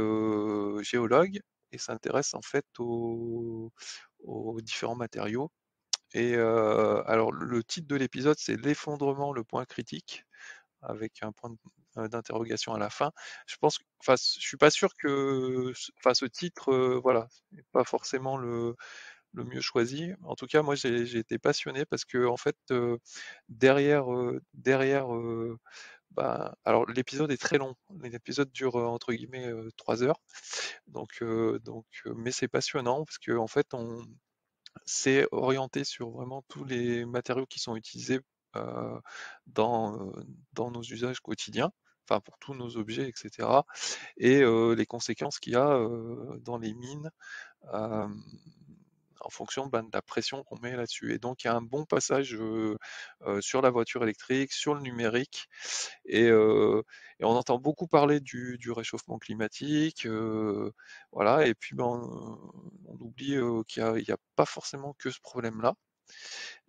géologue et s'intéresse en fait aux, différents matériaux. Et alors le titre de l'épisode c'est l'effondrement, le point critique, avec un point d'interrogation à la fin. Je pense, enfin, je suis pas sûr que, enfin, ce titre, voilà, pas forcément le, le mieux choisi. En tout cas, moi, j'ai été passionné parce que en fait, derrière, derrière bah, alors l'épisode est très long. L'épisode dure euh, entre guillemets euh, trois heures. Donc, euh, donc, mais c'est passionnant parce que en fait, on s'est orienté sur vraiment tous les matériaux qui sont utilisés dans, dans nos usages quotidiens. Enfin, pour tous nos objets, etc. Et les conséquences qu'il y a dans les mines en fonction ben, de la pression qu'on met là-dessus. Et donc il y a un bon passage sur la voiture électrique, sur le numérique, et, on entend beaucoup parler du, réchauffement climatique, voilà, et puis ben, on, oublie qu'il n'y a, pas forcément que ce problème-là.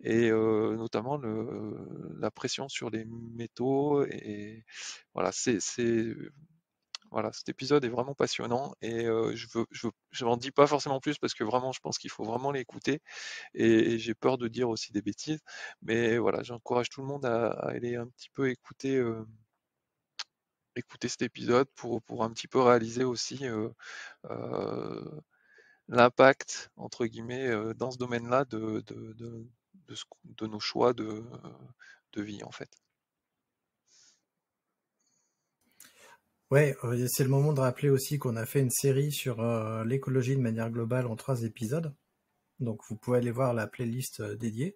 Et notamment la pression sur les métaux. voilà, c'est voilà, cet épisode est vraiment passionnant et je veux, je, je n'en dis pas forcément plus parce que vraiment, je pense qu'il faut vraiment l'écouter et, j'ai peur de dire aussi des bêtises. Mais voilà, j'encourage tout le monde à, aller un petit peu écouter. écouter cet épisode pour, un petit peu réaliser aussi l'impact, entre guillemets, dans ce domaine-là de, de, de, nos choix de, de vie, en fait. Ouais, euh, c'est le moment de rappeler aussi qu'on a fait une série sur euh, l'écologie de manière globale en trois épisodes. Donc vous pouvez aller voir la playlist euh, dédiée.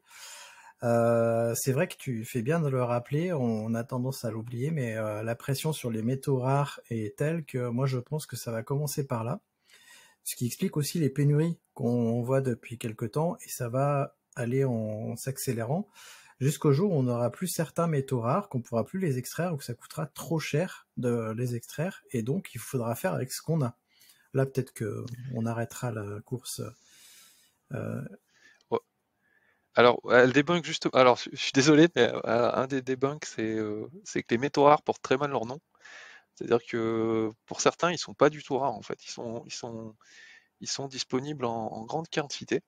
c'est vrai que tu fais bien de le rappeler, on, a tendance à l'oublier, mais la pression sur les métaux rares est telle que moi je pense que ça va commencer par là. Ce qui explique aussi les pénuries qu'on voit depuis quelque temps et ça va aller en s'accélérant jusqu'au jour où on n'aura plus certains métaux rares, qu'on pourra plus les extraire ou que ça coûtera trop cher de les extraire, et donc il faudra faire avec ce qu'on a. Là, peut-être que on arrêtera la course. Euh, alors, elle débunk justement. Alors, je suis désolé, mais euh, un des débunks, euh, c'est que les métaux rares portent très mal leur nom. C'est-à-dire que pour certains, ils sont pas du tout rares en fait. Ils sont, ils sont, ils sont disponibles en, en grande quantité.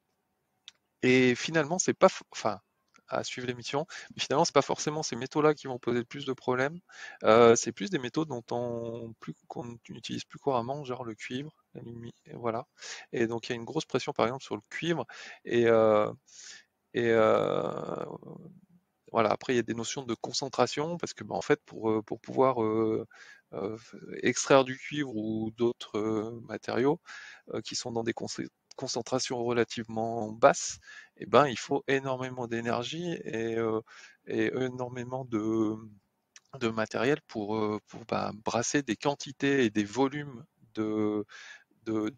Et finalement, c'est pas, enfin, à suivre l'émission. Mais finalement, c'est pas forcément ces métaux-là qui vont poser le plus de problèmes. Euh, c'est plus des métaux dont on plus qu'on utilise plus couramment, genre le cuivre, voilà. Et donc il y a une grosse pression, par exemple, sur le cuivre. Et, euh, euh, voilà. Après, il y a des notions de concentration parce que, bah, en fait, pour pour pouvoir extraire du cuivre ou d'autres matériaux qui sont dans des concentration relativement basse, et eh ben, il faut énormément d'énergie et, euh, énormément de, matériel pour, euh, bah, brasser des quantités et des volumes de, de,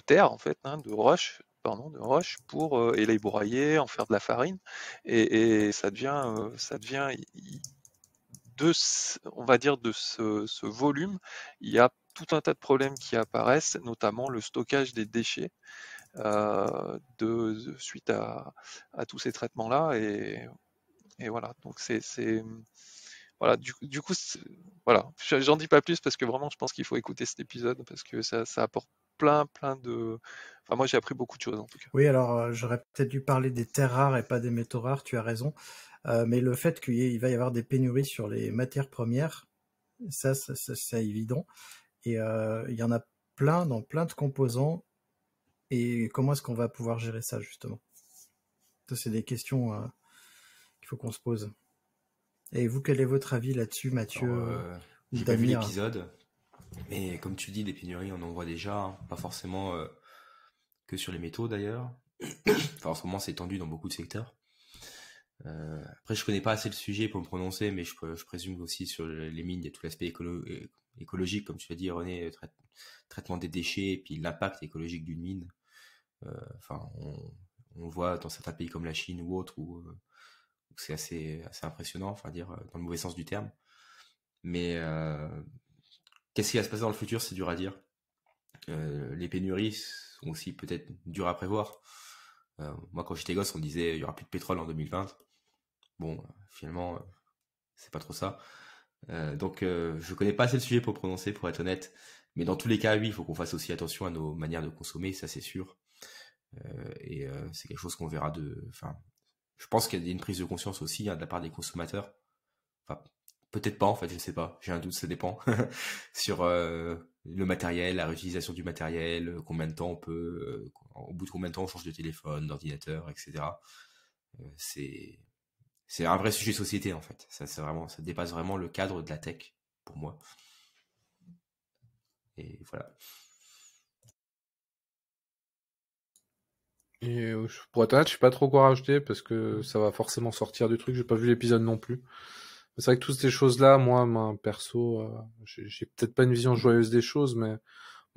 terre, en fait, hein, de roche, pardon, de roche pour et euh, les broyer, en faire de la farine. Et, ça devient, ça devient de, on va dire, de ce, ce volume, il y a un tas de problèmes qui apparaissent, notamment le stockage des déchets euh, de, suite à, tous ces traitements-là. Et, et, voilà, donc c'est. Voilà, du, du coup, voilà, j'en dis pas plus parce que vraiment, je pense qu'il faut écouter cet épisode parce que ça, apporte plein, plein de. Enfin, moi, j'ai appris beaucoup de choses en tout cas. Oui, alors euh, j'aurais peut-être dû parler des terres rares et pas des métaux rares, tu as raison. Euh, mais le fait qu'il va y avoir des pénuries sur les matières premières, ça, ça c'est évident. Et euh, il y en a plein dans plein de composants. Et comment est-ce qu'on va pouvoir gérer ça justement c'est des questions euh, qu'il faut qu'on se pose. Et vous, quel est votre avis là-dessus, Mathieu euh, J'ai pas vu l'épisode, mais comme tu dis, les pénuries, on en voit déjà, hein. pas forcément que sur les métaux d'ailleurs. enfin, en ce moment, c'est tendu dans beaucoup de secteurs. après, je connais pas assez le sujet pour me prononcer, mais je, présume aussi sur les mines, il y a tout l'aspect écologique écologique, comme tu l'as dit, René, euh, traitement des déchets, et puis l'impact écologique d'une mine. Euh, enfin, on, on, voit dans certains pays comme la Chine ou autre euh, où, c'est assez, assez impressionnant, enfin dire dans le mauvais sens du terme. Mais qu'est-ce qui va se passer dans le futur, c'est dur à dire. les pénuries sont aussi peut-être dures à prévoir. moi, quand j'étais gosse, on disait il y aura plus de pétrole en 2020. Bon, finalement, c'est pas trop ça. Euh, donc, euh, je connais pas assez le sujet pour prononcer, pour être honnête. Mais dans tous les cas, oui, il faut qu'on fasse aussi attention à nos manières de consommer, ça c'est sûr. Euh, et c'est quelque chose qu'on verra de. Enfin, je pense qu'il y a une prise de conscience aussi hein, de la part des consommateurs. Enfin, peut-être pas en fait, je sais pas. J'ai un doute, ça dépend sur le matériel, la réutilisation du matériel, combien de temps on peut, au bout de combien de temps on change de téléphone, d'ordinateur, etc. c'est c'est un vrai sujet société en fait. Ça, c'est vraiment, ça dépasse vraiment le cadre de la tech pour moi. Et voilà. Et euh, pour être je sais pas trop quoi rajouter parce que ça va forcément sortir du truc. J'ai pas vu l'épisode non plus. C'est vrai que toutes ces choses-là, moi, perso, euh, j'ai peut-être pas une vision joyeuse des choses, mais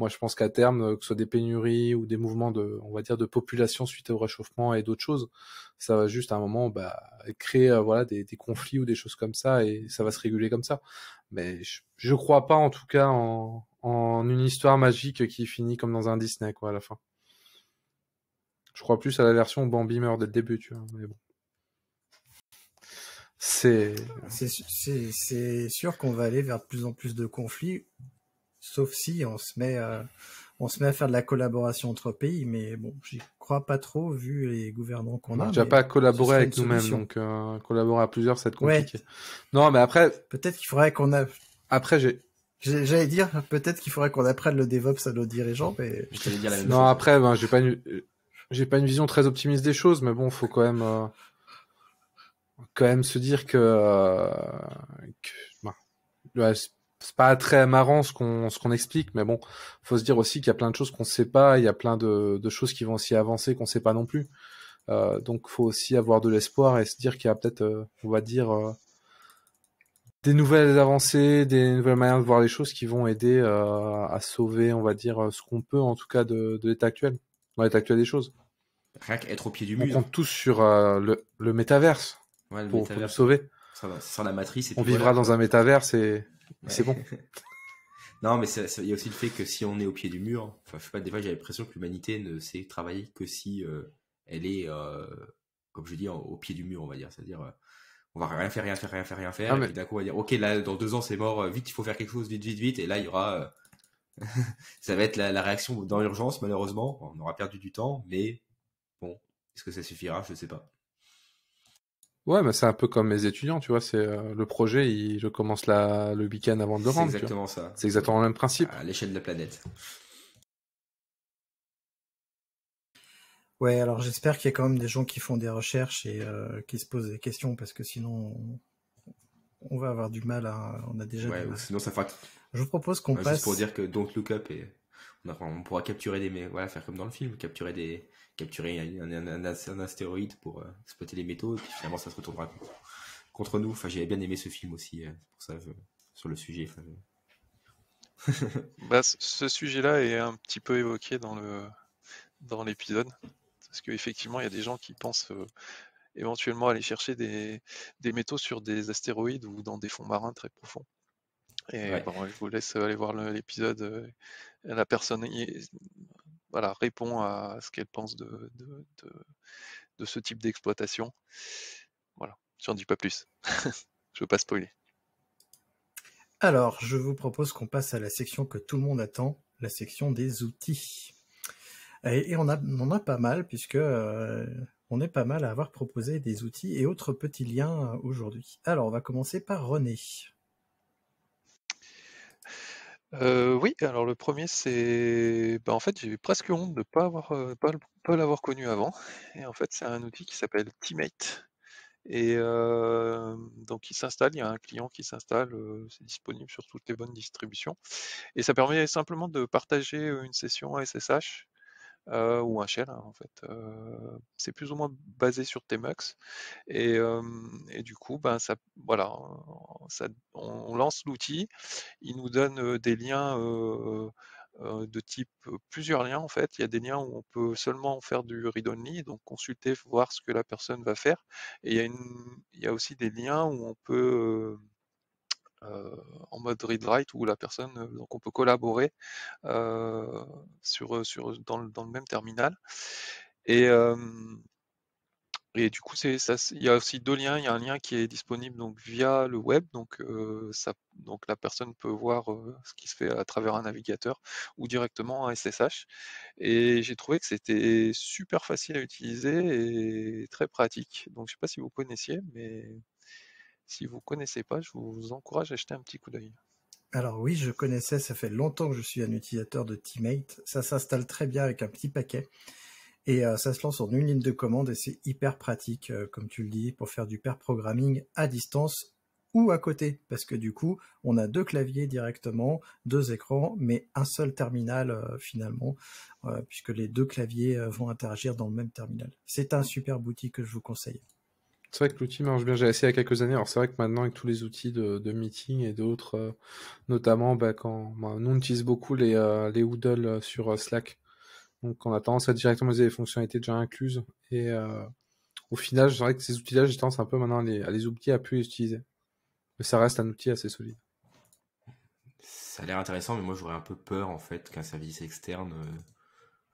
moi, je pense qu'à terme, euh, que ce soit des pénuries ou des mouvements de, on va dire, de population suite au réchauffement et d'autres choses, ça va juste à un moment bah, créer euh, voilà des, conflits ou des choses comme ça et ça va se réguler comme ça. Mais je, ne crois pas en tout cas en, une histoire magique qui finit comme dans un Disney quoi à la fin. Je crois plus à la version où Bambi meurt dès le début, bon. C'est. C'est sûr qu'on va aller vers de plus en plus de conflits sauf si on se met à, euh, on se met à faire de la collaboration entre pays, mais bon, j'y crois pas trop vu les gouvernants qu'on a. Déjà pas collaborer avec nous-mêmes, donc euh, collaborer à plusieurs, c'est compliqué. Non, mais après. Peut-être qu'il faudrait qu'on a. Après, j'ai. J'allais dire, peut-être qu'il faudrait qu'on apprenne le DevOps à nos dirigeants, mais. Je dire la même non, après, ben, j'ai pas une, j'ai pas une vision très optimiste des choses, mais bon, faut quand même, euh, quand même se dire que, que... Ben, c'est pas très marrant ce qu'on explique, mais bon, faut se dire aussi qu'il y a plein de choses qu'on sait pas, il y a plein de, choses qui vont aussi avancer qu'on sait pas non plus. Euh, donc faut aussi avoir de l'espoir et se dire qu'il y a peut-être, euh, on va dire, euh, des nouvelles avancées, des nouvelles manières de voir les choses qui vont aider euh, à sauver, on va dire, ce qu'on peut en tout cas de, l'état actuel, dans l'état actuel des choses. Rien qu'être au pied du mur. On compte tous sur le, métaverse ouais, le sauver. Ça la matrice. Et on vivra dans un métaverse et c'est bon. non, mais il y a aussi le fait que si on est au pied du mur, enfin, je sais pas, des fois j'ai l'impression que l'humanité ne sait travailler que si euh, elle est, euh, comme je dis, au pied du mur, on va dire. C'est-à-dire, euh, on va rien faire, rien faire, rien faire, rien faire. Ah, et puis d'un coup, on va dire, ok, là, dans deux ans, c'est mort, vite, il faut faire quelque chose, vite, vite, vite. Et là, il y aura. ça va être la, réaction dans l'urgence, malheureusement. On aura perdu du temps, mais bon, est-ce que ça suffira Je sais pas. Ouais, mais c'est un peu comme mes étudiants, tu vois. C'est euh, le projet, je commence le week-end avant de le rendre. C'est exactement ça. C'est exactement le même principe. À l'échelle de la planète. Ouais, alors j'espère qu'il y a quand même des gens qui font des recherches et euh, qui se posent des questions parce que sinon on, va avoir du mal à. On a déjà. Ouais, sinon ça fera. Je vous propose qu'on passe. Juste pour dire que Don't Look Up est on pourra capturer des, voilà, faire comme dans le film, capturer des, capturer un, astéroïde pour euh, exploiter les métaux, et puis finalement ça se retournera contre, nous. Enfin, j'avais bien aimé ce film aussi, euh, pour ça, sur le sujet. Bah, ce sujet-là est un petit peu évoqué dans le dans l'épisode, parce qu'effectivement, il y a des gens qui pensent euh, éventuellement aller chercher des, des métaux sur des astéroïdes ou dans des fonds marins très profonds bon, je vous laisse euh, aller voir l'épisode. Euh, la personne voilà, répond à ce qu'elle pense de, ce type d'exploitation. Voilà, j'en dis pas plus. je veux pas spoiler. Alors, je vous propose qu'on passe à la section que tout le monde attend, la section des outils. Et, on, a, a pas mal, puisque euh, on est pas mal à avoir proposé des outils et autres petits liens aujourd'hui. Alors, on va commencer par René oui, alors le premier, c'est. Bah, en fait, j'ai presque honte de ne pas, avoir, pas, l'avoir connu avant. Et en fait, c'est un outil qui s'appelle Teammate. Et donc, il s'installe, il y a un client qui s'installe, c'est disponible sur toutes les bonnes distributions. Et ça permet simplement de partager une session SSH euh, ou un shell hein, en fait. Euh, c'est plus ou moins basé sur Tmux et, du coup ben ça voilà on lance l'outil, il nous donne des liens de type plusieurs liens en fait. Il y a des liens où on peut seulement faire du read only, donc consulter, voir ce que la personne va faire. Et il y une, il y a aussi des liens où on peut en mode read-write où la personne, euh, donc on peut collaborer euh, sur, euh, sur, dans, le, dans le même terminal. Et, et du coup, c'est ça. Il y a aussi deux liens. Il y a un lien qui est disponible donc via le web, donc ça, donc la personne peut voir ce qui se fait à travers un navigateur ou directement un SSH. Et j'ai trouvé que c'était super facile à utiliser et très pratique. Donc je ne sais pas si vous connaissiez, mais si vous ne connaissez pas, je vous encourage à jeter un petit coup d'œil. Alors oui, je connaissais, ça fait longtemps que je suis un utilisateur de Teammate. Ça s'installe très bien avec un petit paquet. Et euh, ça se lance en une ligne de commande et c'est hyper pratique, euh, comme tu le dis, pour faire du pair programming à distance ou à côté. Parce que du coup, on a deux claviers directement, deux écrans, mais un seul terminal euh, finalement, puisque les deux claviers vont interagir dans le même terminal. C'est un super outil que je vous conseille. C'est vrai que l'outil marche bien. J'ai essayé il y a quelques années. Alors, c'est vrai que maintenant, avec tous les outils de, meeting et d'autres, euh, notamment bah, quand bah, nous, on utilise beaucoup les, euh, les Oodle euh, sur Slack. Donc, on a tendance à directement utiliser les fonctionnalités déjà incluses. Et au final, c'est vrai que ces outils-là, j'ai tendance un peu maintenant à les, à les oublier, à plus les utiliser. Mais ça reste un outil assez solide. Ça a l'air intéressant, mais moi, j'aurais un peu peur, en fait, qu'un service externe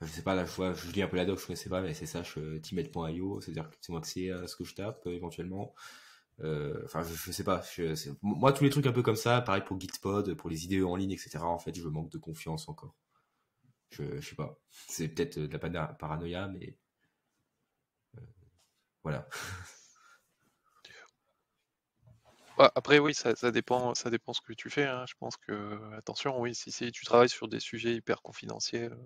je sais pas, je, lis un peu la doc, je ne sais pas, mais c'est ça, je teammate.io, c'est-à-dire que c'est moi qui sais euh, ce que je tape euh, éventuellement. Euh, enfin, je, sais pas. moi, tous les trucs un peu comme ça, pareil pour Gitpod, pour les idées en ligne, etc. En fait, je manque de confiance encore. Je, ne sais pas. C'est peut-être de la paranoïa, mais voilà. Bah, après, oui, ça, dépend, ça dépend ce que tu fais. Hein. Je pense que, attention, oui, si, tu travailles sur des sujets hyper confidentiels,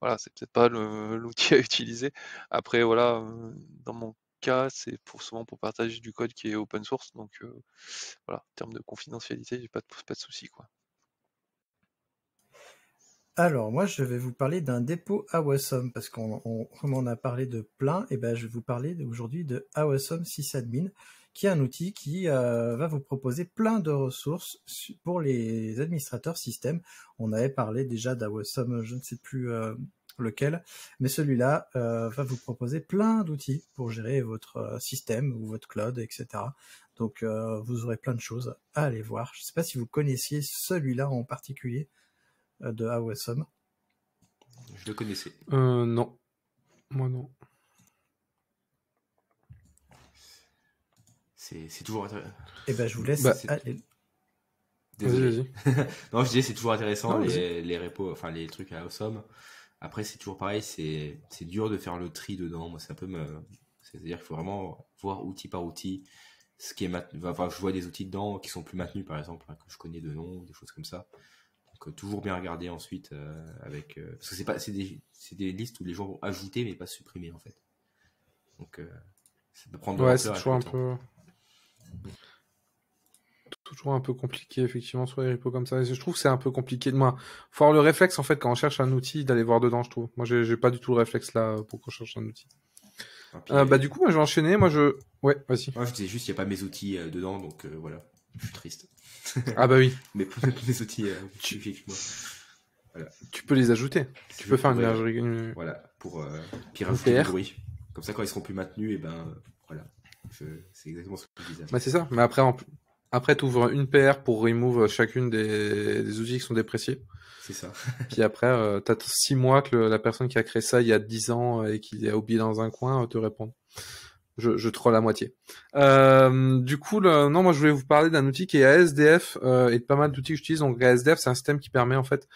voilà, c'est peut-être pas l'outil à utiliser. Après, voilà, euh, dans mon cas, c'est pour souvent pour partager du code qui est open source. Donc euh, voilà, en termes de confidentialité, j'ai pas de, pas de soucis. Quoi. Alors moi je vais vous parler d'un dépôt Awesome parce qu'on en a parlé de plein et eh ben je vais vous parler aujourd'hui de Awesome sysadmin qui est un outil qui euh, va vous proposer plein de ressources pour les administrateurs système. On avait parlé déjà d'Awesome, je ne sais plus euh, lequel, mais celui-là euh, va vous proposer plein d'outils pour gérer votre système ou votre cloud, etc. Donc vous aurez plein de choses à aller voir. Je ne sais pas si vous connaissiez celui-là en particulier de Awesome. Je le connaissais. non. Moi non. c'est toujours intéressant. Eh ben, je vous laisse. Bah, Désolé. non, je disais, c'est toujours intéressant les, les repos, enfin les trucs à somme. Après, c'est toujours pareil, c'est dur de faire le tri dedans. Moi, c'est un peu me... C'est-à-dire qu'il faut vraiment voir outil par outil ce qui est maintenu. je vois des outils dedans qui sont plus maintenus, par exemple, hein, que je connais de nom, des choses comme ça. Donc, euh, toujours bien regarder ensuite euh, avec. Euh, parce que c'est pas, des, des, listes où les gens vont ajouter mais pas supprimer en fait. Donc, ça peut prendre. Ouais, c'est toujours un peu toujours un peu compliqué, effectivement, sur les repos comme ça. Je trouve que c'est un peu compliqué. Moi, faut avoir le réflexe, en fait, quand on cherche un outil, d'aller voir dedans, je trouve. Moi, j'ai pas du tout le réflexe là pour qu'on cherche un outil. Ah, euh, bah, euh, du coup, moi, je vais enchaîner. Moi, je. Ouais, vas-y. Moi, je disais juste, il n'y a pas mes outils euh, dedans, donc voilà. Je suis triste. ah, bah oui. Mais mes outils, tu... Voilà. tu peux les ajouter. Tu peux faire une Voilà, pour pirater le bruit. Comme ça, quand ils seront plus maintenus, et eh ben voilà. C'est exactement ce que je disais. Bah, c'est ça. Mais après, en... plus après, tu ouvres une paire pour remove chacune des, des outils qui sont dépréciés. C'est ça. Puis après, tu as 6 mois que la personne qui a créé ça il y a dix ans et qui l'a oublié dans un coin euh, te répond. Je, je troll la moitié. Euh, du coup, non, moi je voulais vous parler d'un outil qui est ASDF euh, et de pas mal d'outils que j'utilise. Donc ASDF, c'est un système qui permet en fait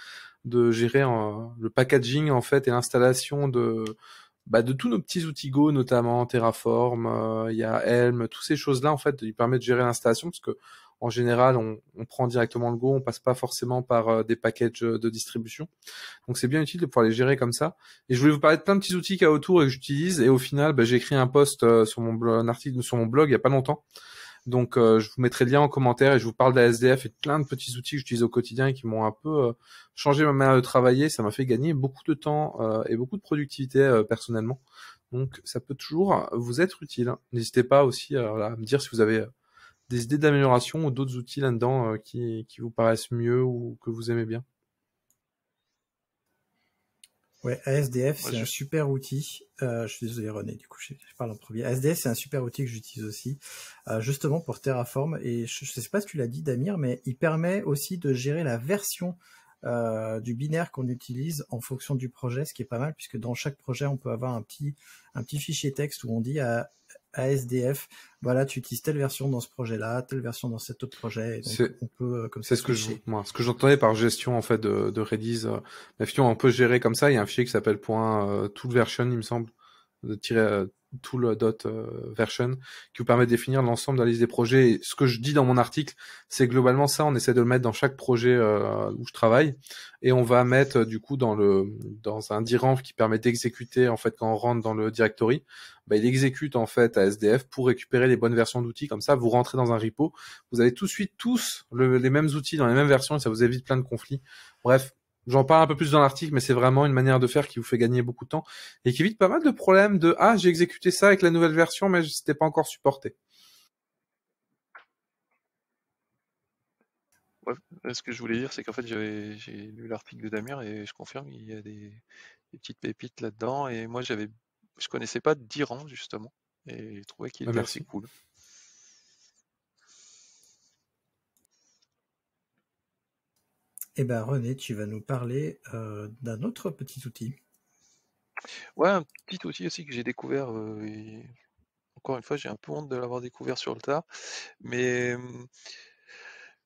de gérer euh, le packaging en fait et l'installation de bah, de tous nos petits outils Go, notamment Terraform, euh, il y a Helm, toutes ces choses-là, en fait, ils permettent de gérer l'installation, parce que en général, on, on, prend directement le Go, on passe pas forcément par euh, des packages euh, de distribution. Donc c'est bien utile de pouvoir les gérer comme ça. Et je voulais vous parler de plein de petits outils qu'il y a autour et que j'utilise. Et au final, bah, j'ai écrit un post sur mon article sur mon blog il y a pas longtemps donc, euh, je vous mettrai le lien en commentaire et je vous parle de la SDF et plein de petits outils que j'utilise au quotidien et qui m'ont un peu euh, changé ma manière de travailler. Ça m'a fait gagner beaucoup de temps euh, et beaucoup de productivité personnellement. Donc, ça peut toujours vous être utile. N'hésitez pas aussi à me dire si vous avez des idées d'amélioration ou d'autres outils là-dedans qui vous paraissent mieux ou que vous aimez bien. Ouais, ASDF, c'est un super outil. Euh, je suis désolé, René, du coup, je, parle en premier. ASDF, c'est un super outil que j'utilise aussi, euh, justement pour Terraform. Et je ne sais pas si tu l'as dit, Damir, mais il permet aussi de gérer la version euh, du binaire qu'on utilise en fonction du projet, ce qui est pas mal, puisque dans chaque projet, on peut avoir un petit, un petit fichier texte où on dit à ASDF. Voilà, tu utilises telle version dans ce projet-là, telle version dans cet autre projet. C'est euh, ce que je, moi, ce que j'entendais par gestion en fait de, de Redis. Euh, on peut gérer comme ça. Il y a un fichier qui s'appelle point euh, version, il me semble, de tirer euh, dot euh, version qui vous permet de définir l'ensemble de la liste des projets. ce que je dis dans mon article, c'est globalement ça, on essaie de le mettre dans chaque projet euh, où je travaille et on va mettre euh, du coup dans le dans un diran qui permet d'exécuter en fait quand on rentre dans le directory, bah, il exécute en fait à SDF pour récupérer les bonnes versions d'outils. Comme ça, vous rentrez dans un repo, vous avez tout de suite tous les mêmes outils dans les mêmes versions et ça vous évite plein de conflits. Bref, J'en parle un peu plus dans l'article, mais c'est vraiment une manière de faire qui vous fait gagner beaucoup de temps et qui évite pas mal de problèmes de ah j'ai exécuté ça avec la nouvelle version, mais je n'étais pas encore supporté. Ouais, ce que je voulais dire, c'est qu'en fait, j'ai lu l'article de Damir et je confirme, il y a des, petites pépites là-dedans. Et moi, j'avais, je connaissais pas d'Iran justement, et je trouvais qu'il ah, était assez cool. Eh ben René, tu vas nous parler euh, d'un autre petit outil. Ouais, un petit outil aussi que j'ai découvert. Euh, encore une fois, j'ai un peu honte de l'avoir découvert sur le tard, mais mm,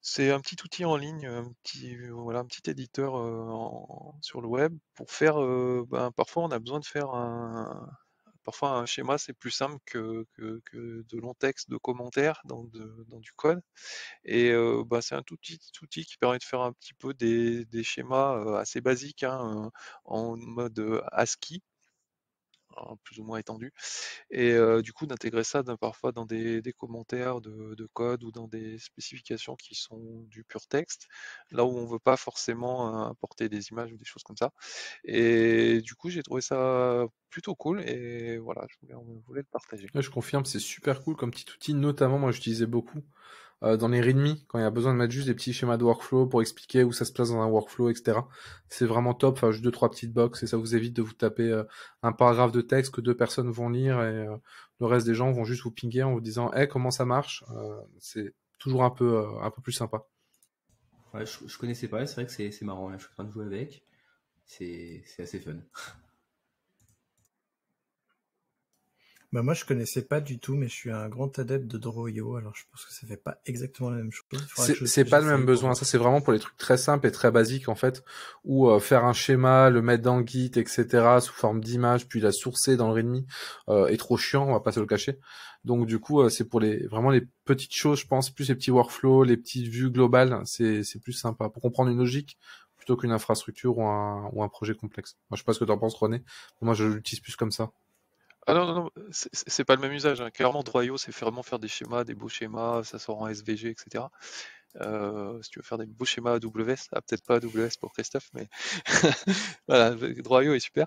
c'est un petit outil en ligne, un petit, voilà, un petit éditeur euh, sur le web pour faire. Ben, parfois, on a besoin de faire un, parfois un schéma c'est plus simple que, de longs textes de commentaires dans, du code. Et euh, bah, c'est un tout petit outil qui permet de faire un petit peu des, schémas euh, assez basiques hein, en mode euh, ASCII Hein, plus ou moins étendu, Et euh, du coup, d'intégrer ça parfois dans des, commentaires de, code ou dans des spécifications qui sont du pur texte, là où on ne veut pas forcément euh, apporter des images ou des choses comme ça. Et du coup, j'ai trouvé ça plutôt cool et voilà, je voulais, on voulait le partager. je confirme, c'est super cool comme petit outil, notamment moi j'utilisais beaucoup euh, dans les readme, quand il y a besoin de mettre juste des petits schémas de workflow pour expliquer où ça se place dans un workflow, etc. C'est vraiment top. Enfin, juste deux, trois petites boxes et ça vous évite de vous taper euh, un paragraphe de texte que deux personnes vont lire et euh, le reste des gens vont juste vous pinguer en vous disant, hé, comment ça marche? Euh, c'est toujours un peu, un peu plus sympa. Ouais, je, connaissais pas, c'est vrai que c'est marrant, hein, je suis en train de jouer avec. C'est assez fun. Bah, moi, je connaissais pas du tout, mais je suis un grand adepte de Droyo, alors je pense que ça fait pas exactement la même chose. C'est pas le même besoin. Ça, c'est vraiment pour les trucs très simples et très basiques, en fait, où euh, faire un schéma, le mettre dans le Git, etc., sous forme d'image, puis la sourcer dans le README, euh, est trop chiant, on va pas se le cacher. Donc, du coup, euh, c'est pour les vraiment les petites choses, je pense, plus les petits workflows, les petites vues globales, c'est plus sympa. Pour comprendre une logique, plutôt qu'une infrastructure ou un, ou un projet complexe. Moi, je sais pas ce que tu en penses, René. moi, je l'utilise plus comme ça. Ah non, non, non, c'est pas le même usage. Hein. Clairement, Droyo, c'est vraiment faire des schémas, des beaux schémas, ça sort en SVG, etc. Euh, si tu veux faire des beaux schémas AWS, ah, peut-être pas AWS pour Christophe, mais voilà, Droyo est super.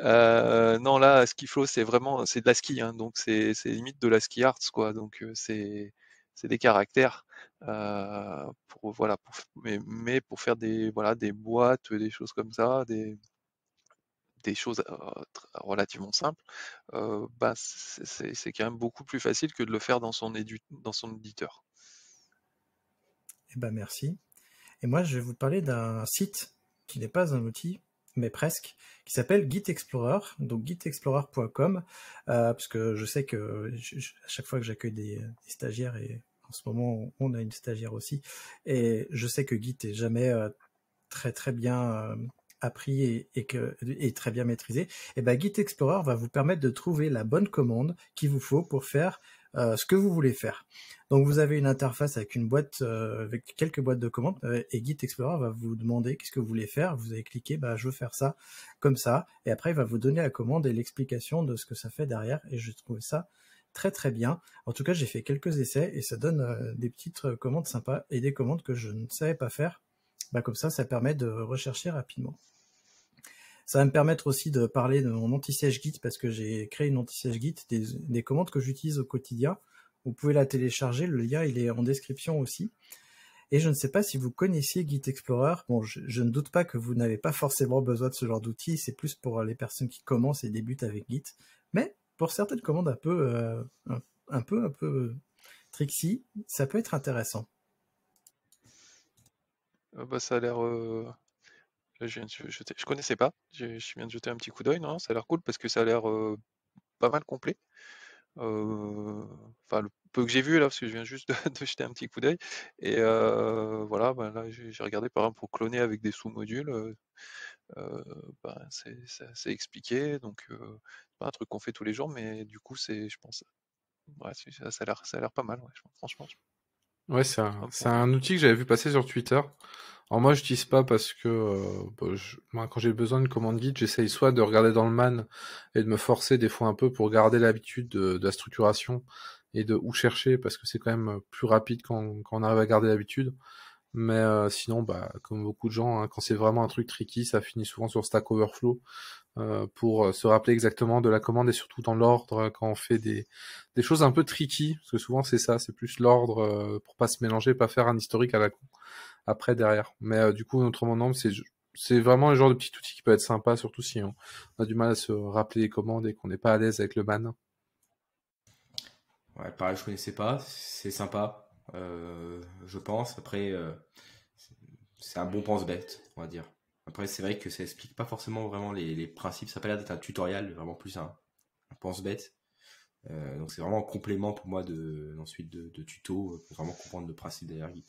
Euh, non, là, Skiflow, c'est vraiment, c'est de la ski, hein, donc c'est limite de la ski arts, quoi. Donc euh, c'est des caractères, euh, pour, voilà, mais, mais, pour faire des, voilà, des boîtes, des choses comme ça, des des choses relativement simples, bah, c'est quand même beaucoup plus facile que de le faire dans son, dans son éditeur. Et eh ben merci. Et moi, je vais vous parler d'un site qui n'est pas un outil, mais presque, qui s'appelle Git Explorer, donc gitexplorer.com, euh, parce que je sais que à chaque fois que j'accueille des, stagiaires et en ce moment, on a une stagiaire aussi. Et je sais que Git est jamais très très bien appris et, que, très bien maîtrisé, et eh bien Git Explorer va vous permettre de trouver la bonne commande qu'il vous faut pour faire euh, ce que vous voulez faire. Donc vous avez une interface avec une boîte, euh, avec quelques boîtes de commandes, euh, et Git Explorer va vous demander qu'est-ce que vous voulez faire. Vous allez cliquer, bah, je veux faire ça, comme ça, et après il va vous donner la commande et l'explication de ce que ça fait derrière. Et je trouve ça très très bien. En tout cas, j'ai fait quelques essais et ça donne des petites commandes sympas et des commandes que je ne savais pas faire. Bah, comme ça, ça permet de rechercher rapidement. Ça va me permettre aussi de parler de mon anti-siège Git parce que j'ai créé une anti-siège Git, des, commandes que j'utilise au quotidien. Vous pouvez la télécharger, le lien il est en description aussi. Et je ne sais pas si vous connaissiez Git Explorer. Bon, je, ne doute pas que vous n'avez pas forcément besoin de ce genre d'outil. C'est plus pour les personnes qui commencent et débutent avec Git. Mais pour certaines commandes un peu, euh, un, peu, un peu ça peut être intéressant. Ah bah, ça a l'air euh, je connaissais pas. Je, viens de jeter un petit coup d'œil. Non, ça a l'air cool parce que ça a l'air euh, pas mal complet. Euh, enfin, le peu que j'ai vu là, parce que je viens juste de, jeter un petit coup d'œil. Et euh, voilà, ben là, j'ai regardé par exemple pour cloner avec des sous-modules. Ben, c'est c'est expliqué. Donc, pas un truc qu'on fait tous les jours, mais du coup, c'est, je pense, ouais, ça, a l'air pas mal. franchement. Ouais, c'est un, c'est un outil que j'avais vu passer sur Twitter. Alors moi, je n'utilise pas parce que euh, bah, quand j'ai besoin de commande guide, j'essaye soit de regarder dans le man et de me forcer des fois un peu pour garder l'habitude de, la structuration et de où chercher parce que c'est quand même plus rapide quand, on arrive à garder l'habitude. Mais euh, sinon, bah, comme beaucoup de gens, hein, quand c'est vraiment un truc tricky, ça finit souvent sur Stack Overflow euh, pour euh, se rappeler exactement de la commande et surtout dans l'ordre euh, quand on fait des, choses un peu tricky, parce que souvent c'est ça, c'est plus l'ordre pour pas se mélanger, pas faire un historique à la con après derrière. Mais du coup, notre nombre, c'est c'est vraiment le genre de petit outil qui peut être sympa, surtout si on a du mal à se rappeler les commandes et qu'on n'est pas à l'aise avec le man. Ouais, pareil, je connaissais pas, c'est sympa, je pense. Après, c'est un bon pense-bête, on va dire. Après, c'est vrai que ça explique pas forcément vraiment les, principes. Ça n'a pas l'air d'être un tutoriel, vraiment plus un, pense-bête. Euh, donc c'est vraiment un complément pour moi de, ensuite de, tuto euh, pour vraiment comprendre le principe derrière Git.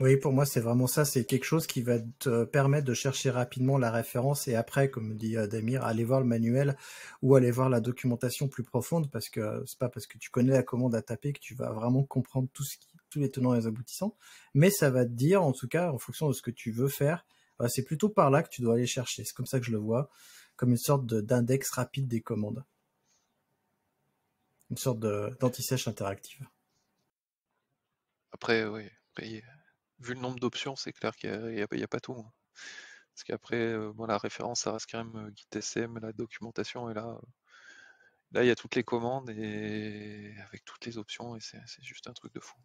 Oui, pour moi, c'est vraiment ça. C'est quelque chose qui va te permettre de chercher rapidement la référence et après, comme dit euh, Damir, aller voir le manuel ou aller voir la documentation plus profonde parce que c'est pas parce que tu connais la commande à taper que tu vas vraiment comprendre tout ce qui tous les tenants et les aboutissants, mais ça va te dire, en tout cas, en fonction de ce que tu veux faire, bah, c'est plutôt par là que tu dois aller chercher. C'est comme ça que je le vois, comme une sorte d'index rapide des commandes. Une sorte d'anti-sèche interactive. Après, oui, vu le nombre d'options, c'est clair qu'il n'y a, pas tout. Hein. Parce qu'après, euh, bon, la référence, ça reste quand même euh, Git-SM, la documentation, et là, euh. là, il y a toutes les commandes et avec toutes les options, et c'est juste un truc de fou.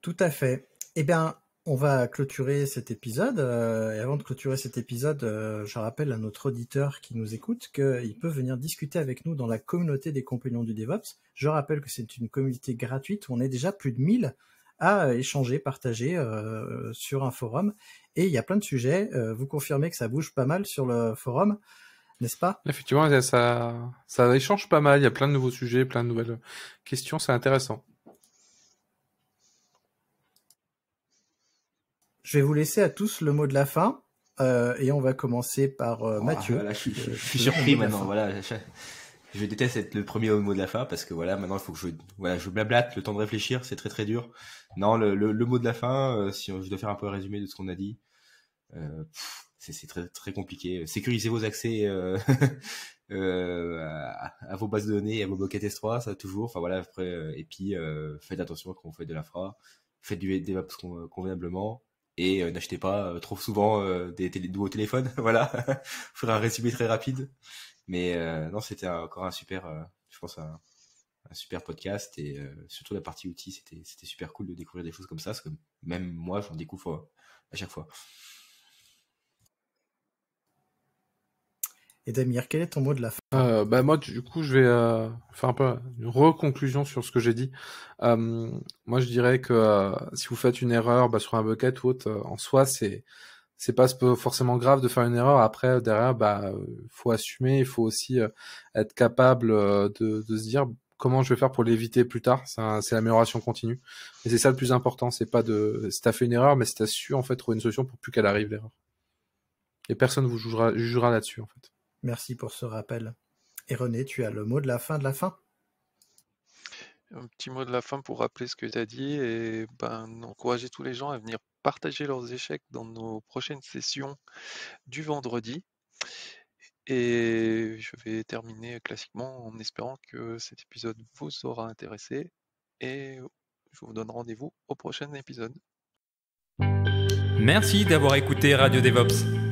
Tout à fait. Eh bien, on va clôturer cet épisode. Euh, et avant de clôturer cet épisode, euh, je rappelle à notre auditeur qui nous écoute qu'il peut venir discuter avec nous dans la communauté des compagnons du DevOps. Je rappelle que c'est une communauté gratuite. On est déjà plus de 1000 à échanger, partager euh, sur un forum. Et il y a plein de sujets. vous confirmez que ça bouge pas mal sur le forum, n'est-ce pas Effectivement, ça, ça échange pas mal. Il y a plein de nouveaux sujets, plein de nouvelles questions. C'est intéressant. Je vais vous laisser à tous le mot de la fin. Euh, et on va commencer par euh, oh, Mathieu. je, suis surpris maintenant. Voilà, je, déteste être le premier au mot de la fin parce que voilà, maintenant il faut que je, voilà, je blablate, le temps de réfléchir, c'est très très dur. Non, le, mot de la fin, euh, si je dois faire un peu un résumé de ce qu'on a dit, c'est très très compliqué. Sécurisez vos accès à, vos bases de données, à vos buckets S3, ça toujours. Enfin voilà, après, et puis faites attention quand vous faites de l'infra, faites du DevOps convenablement et euh, n'achetez pas euh, trop souvent euh, des télé nouveaux téléphones. voilà, faire un résumé très rapide. Mais non, c'était encore un super, je pense un, super podcast et surtout la partie outils, c'était c'était super cool de découvrir des choses comme ça, parce que même moi, j'en découvre à chaque fois. Et Damir, quel est ton mot de la fin euh, bah Moi, du coup, je vais euh, faire un peu une reconclusion sur ce que j'ai dit. Euh, moi, je dirais que si vous faites une erreur bah, sur un bucket ou autre, en soi, c'est c'est pas forcément grave de faire une erreur. Après, derrière, bah, faut assumer. Il faut aussi être capable de, se dire comment je vais faire pour l'éviter plus tard. C'est l'amélioration continue. Et c'est ça le plus important. C'est pas de, si t'as fait une erreur, mais si t'as su, en fait, trouver une solution pour plus qu'elle arrive, l'erreur. Et personne vous jugera, jugera là-dessus, en fait. Merci pour ce rappel. Et René, tu as le mot de la fin de la fin un petit mot de la fin pour rappeler ce que tu as dit et ben, encourager tous les gens à venir partager leurs échecs dans nos prochaines sessions du vendredi. Et je vais terminer classiquement en espérant que cet épisode vous aura intéressé et je vous donne rendez-vous au prochain épisode. Merci d'avoir écouté Radio DevOps.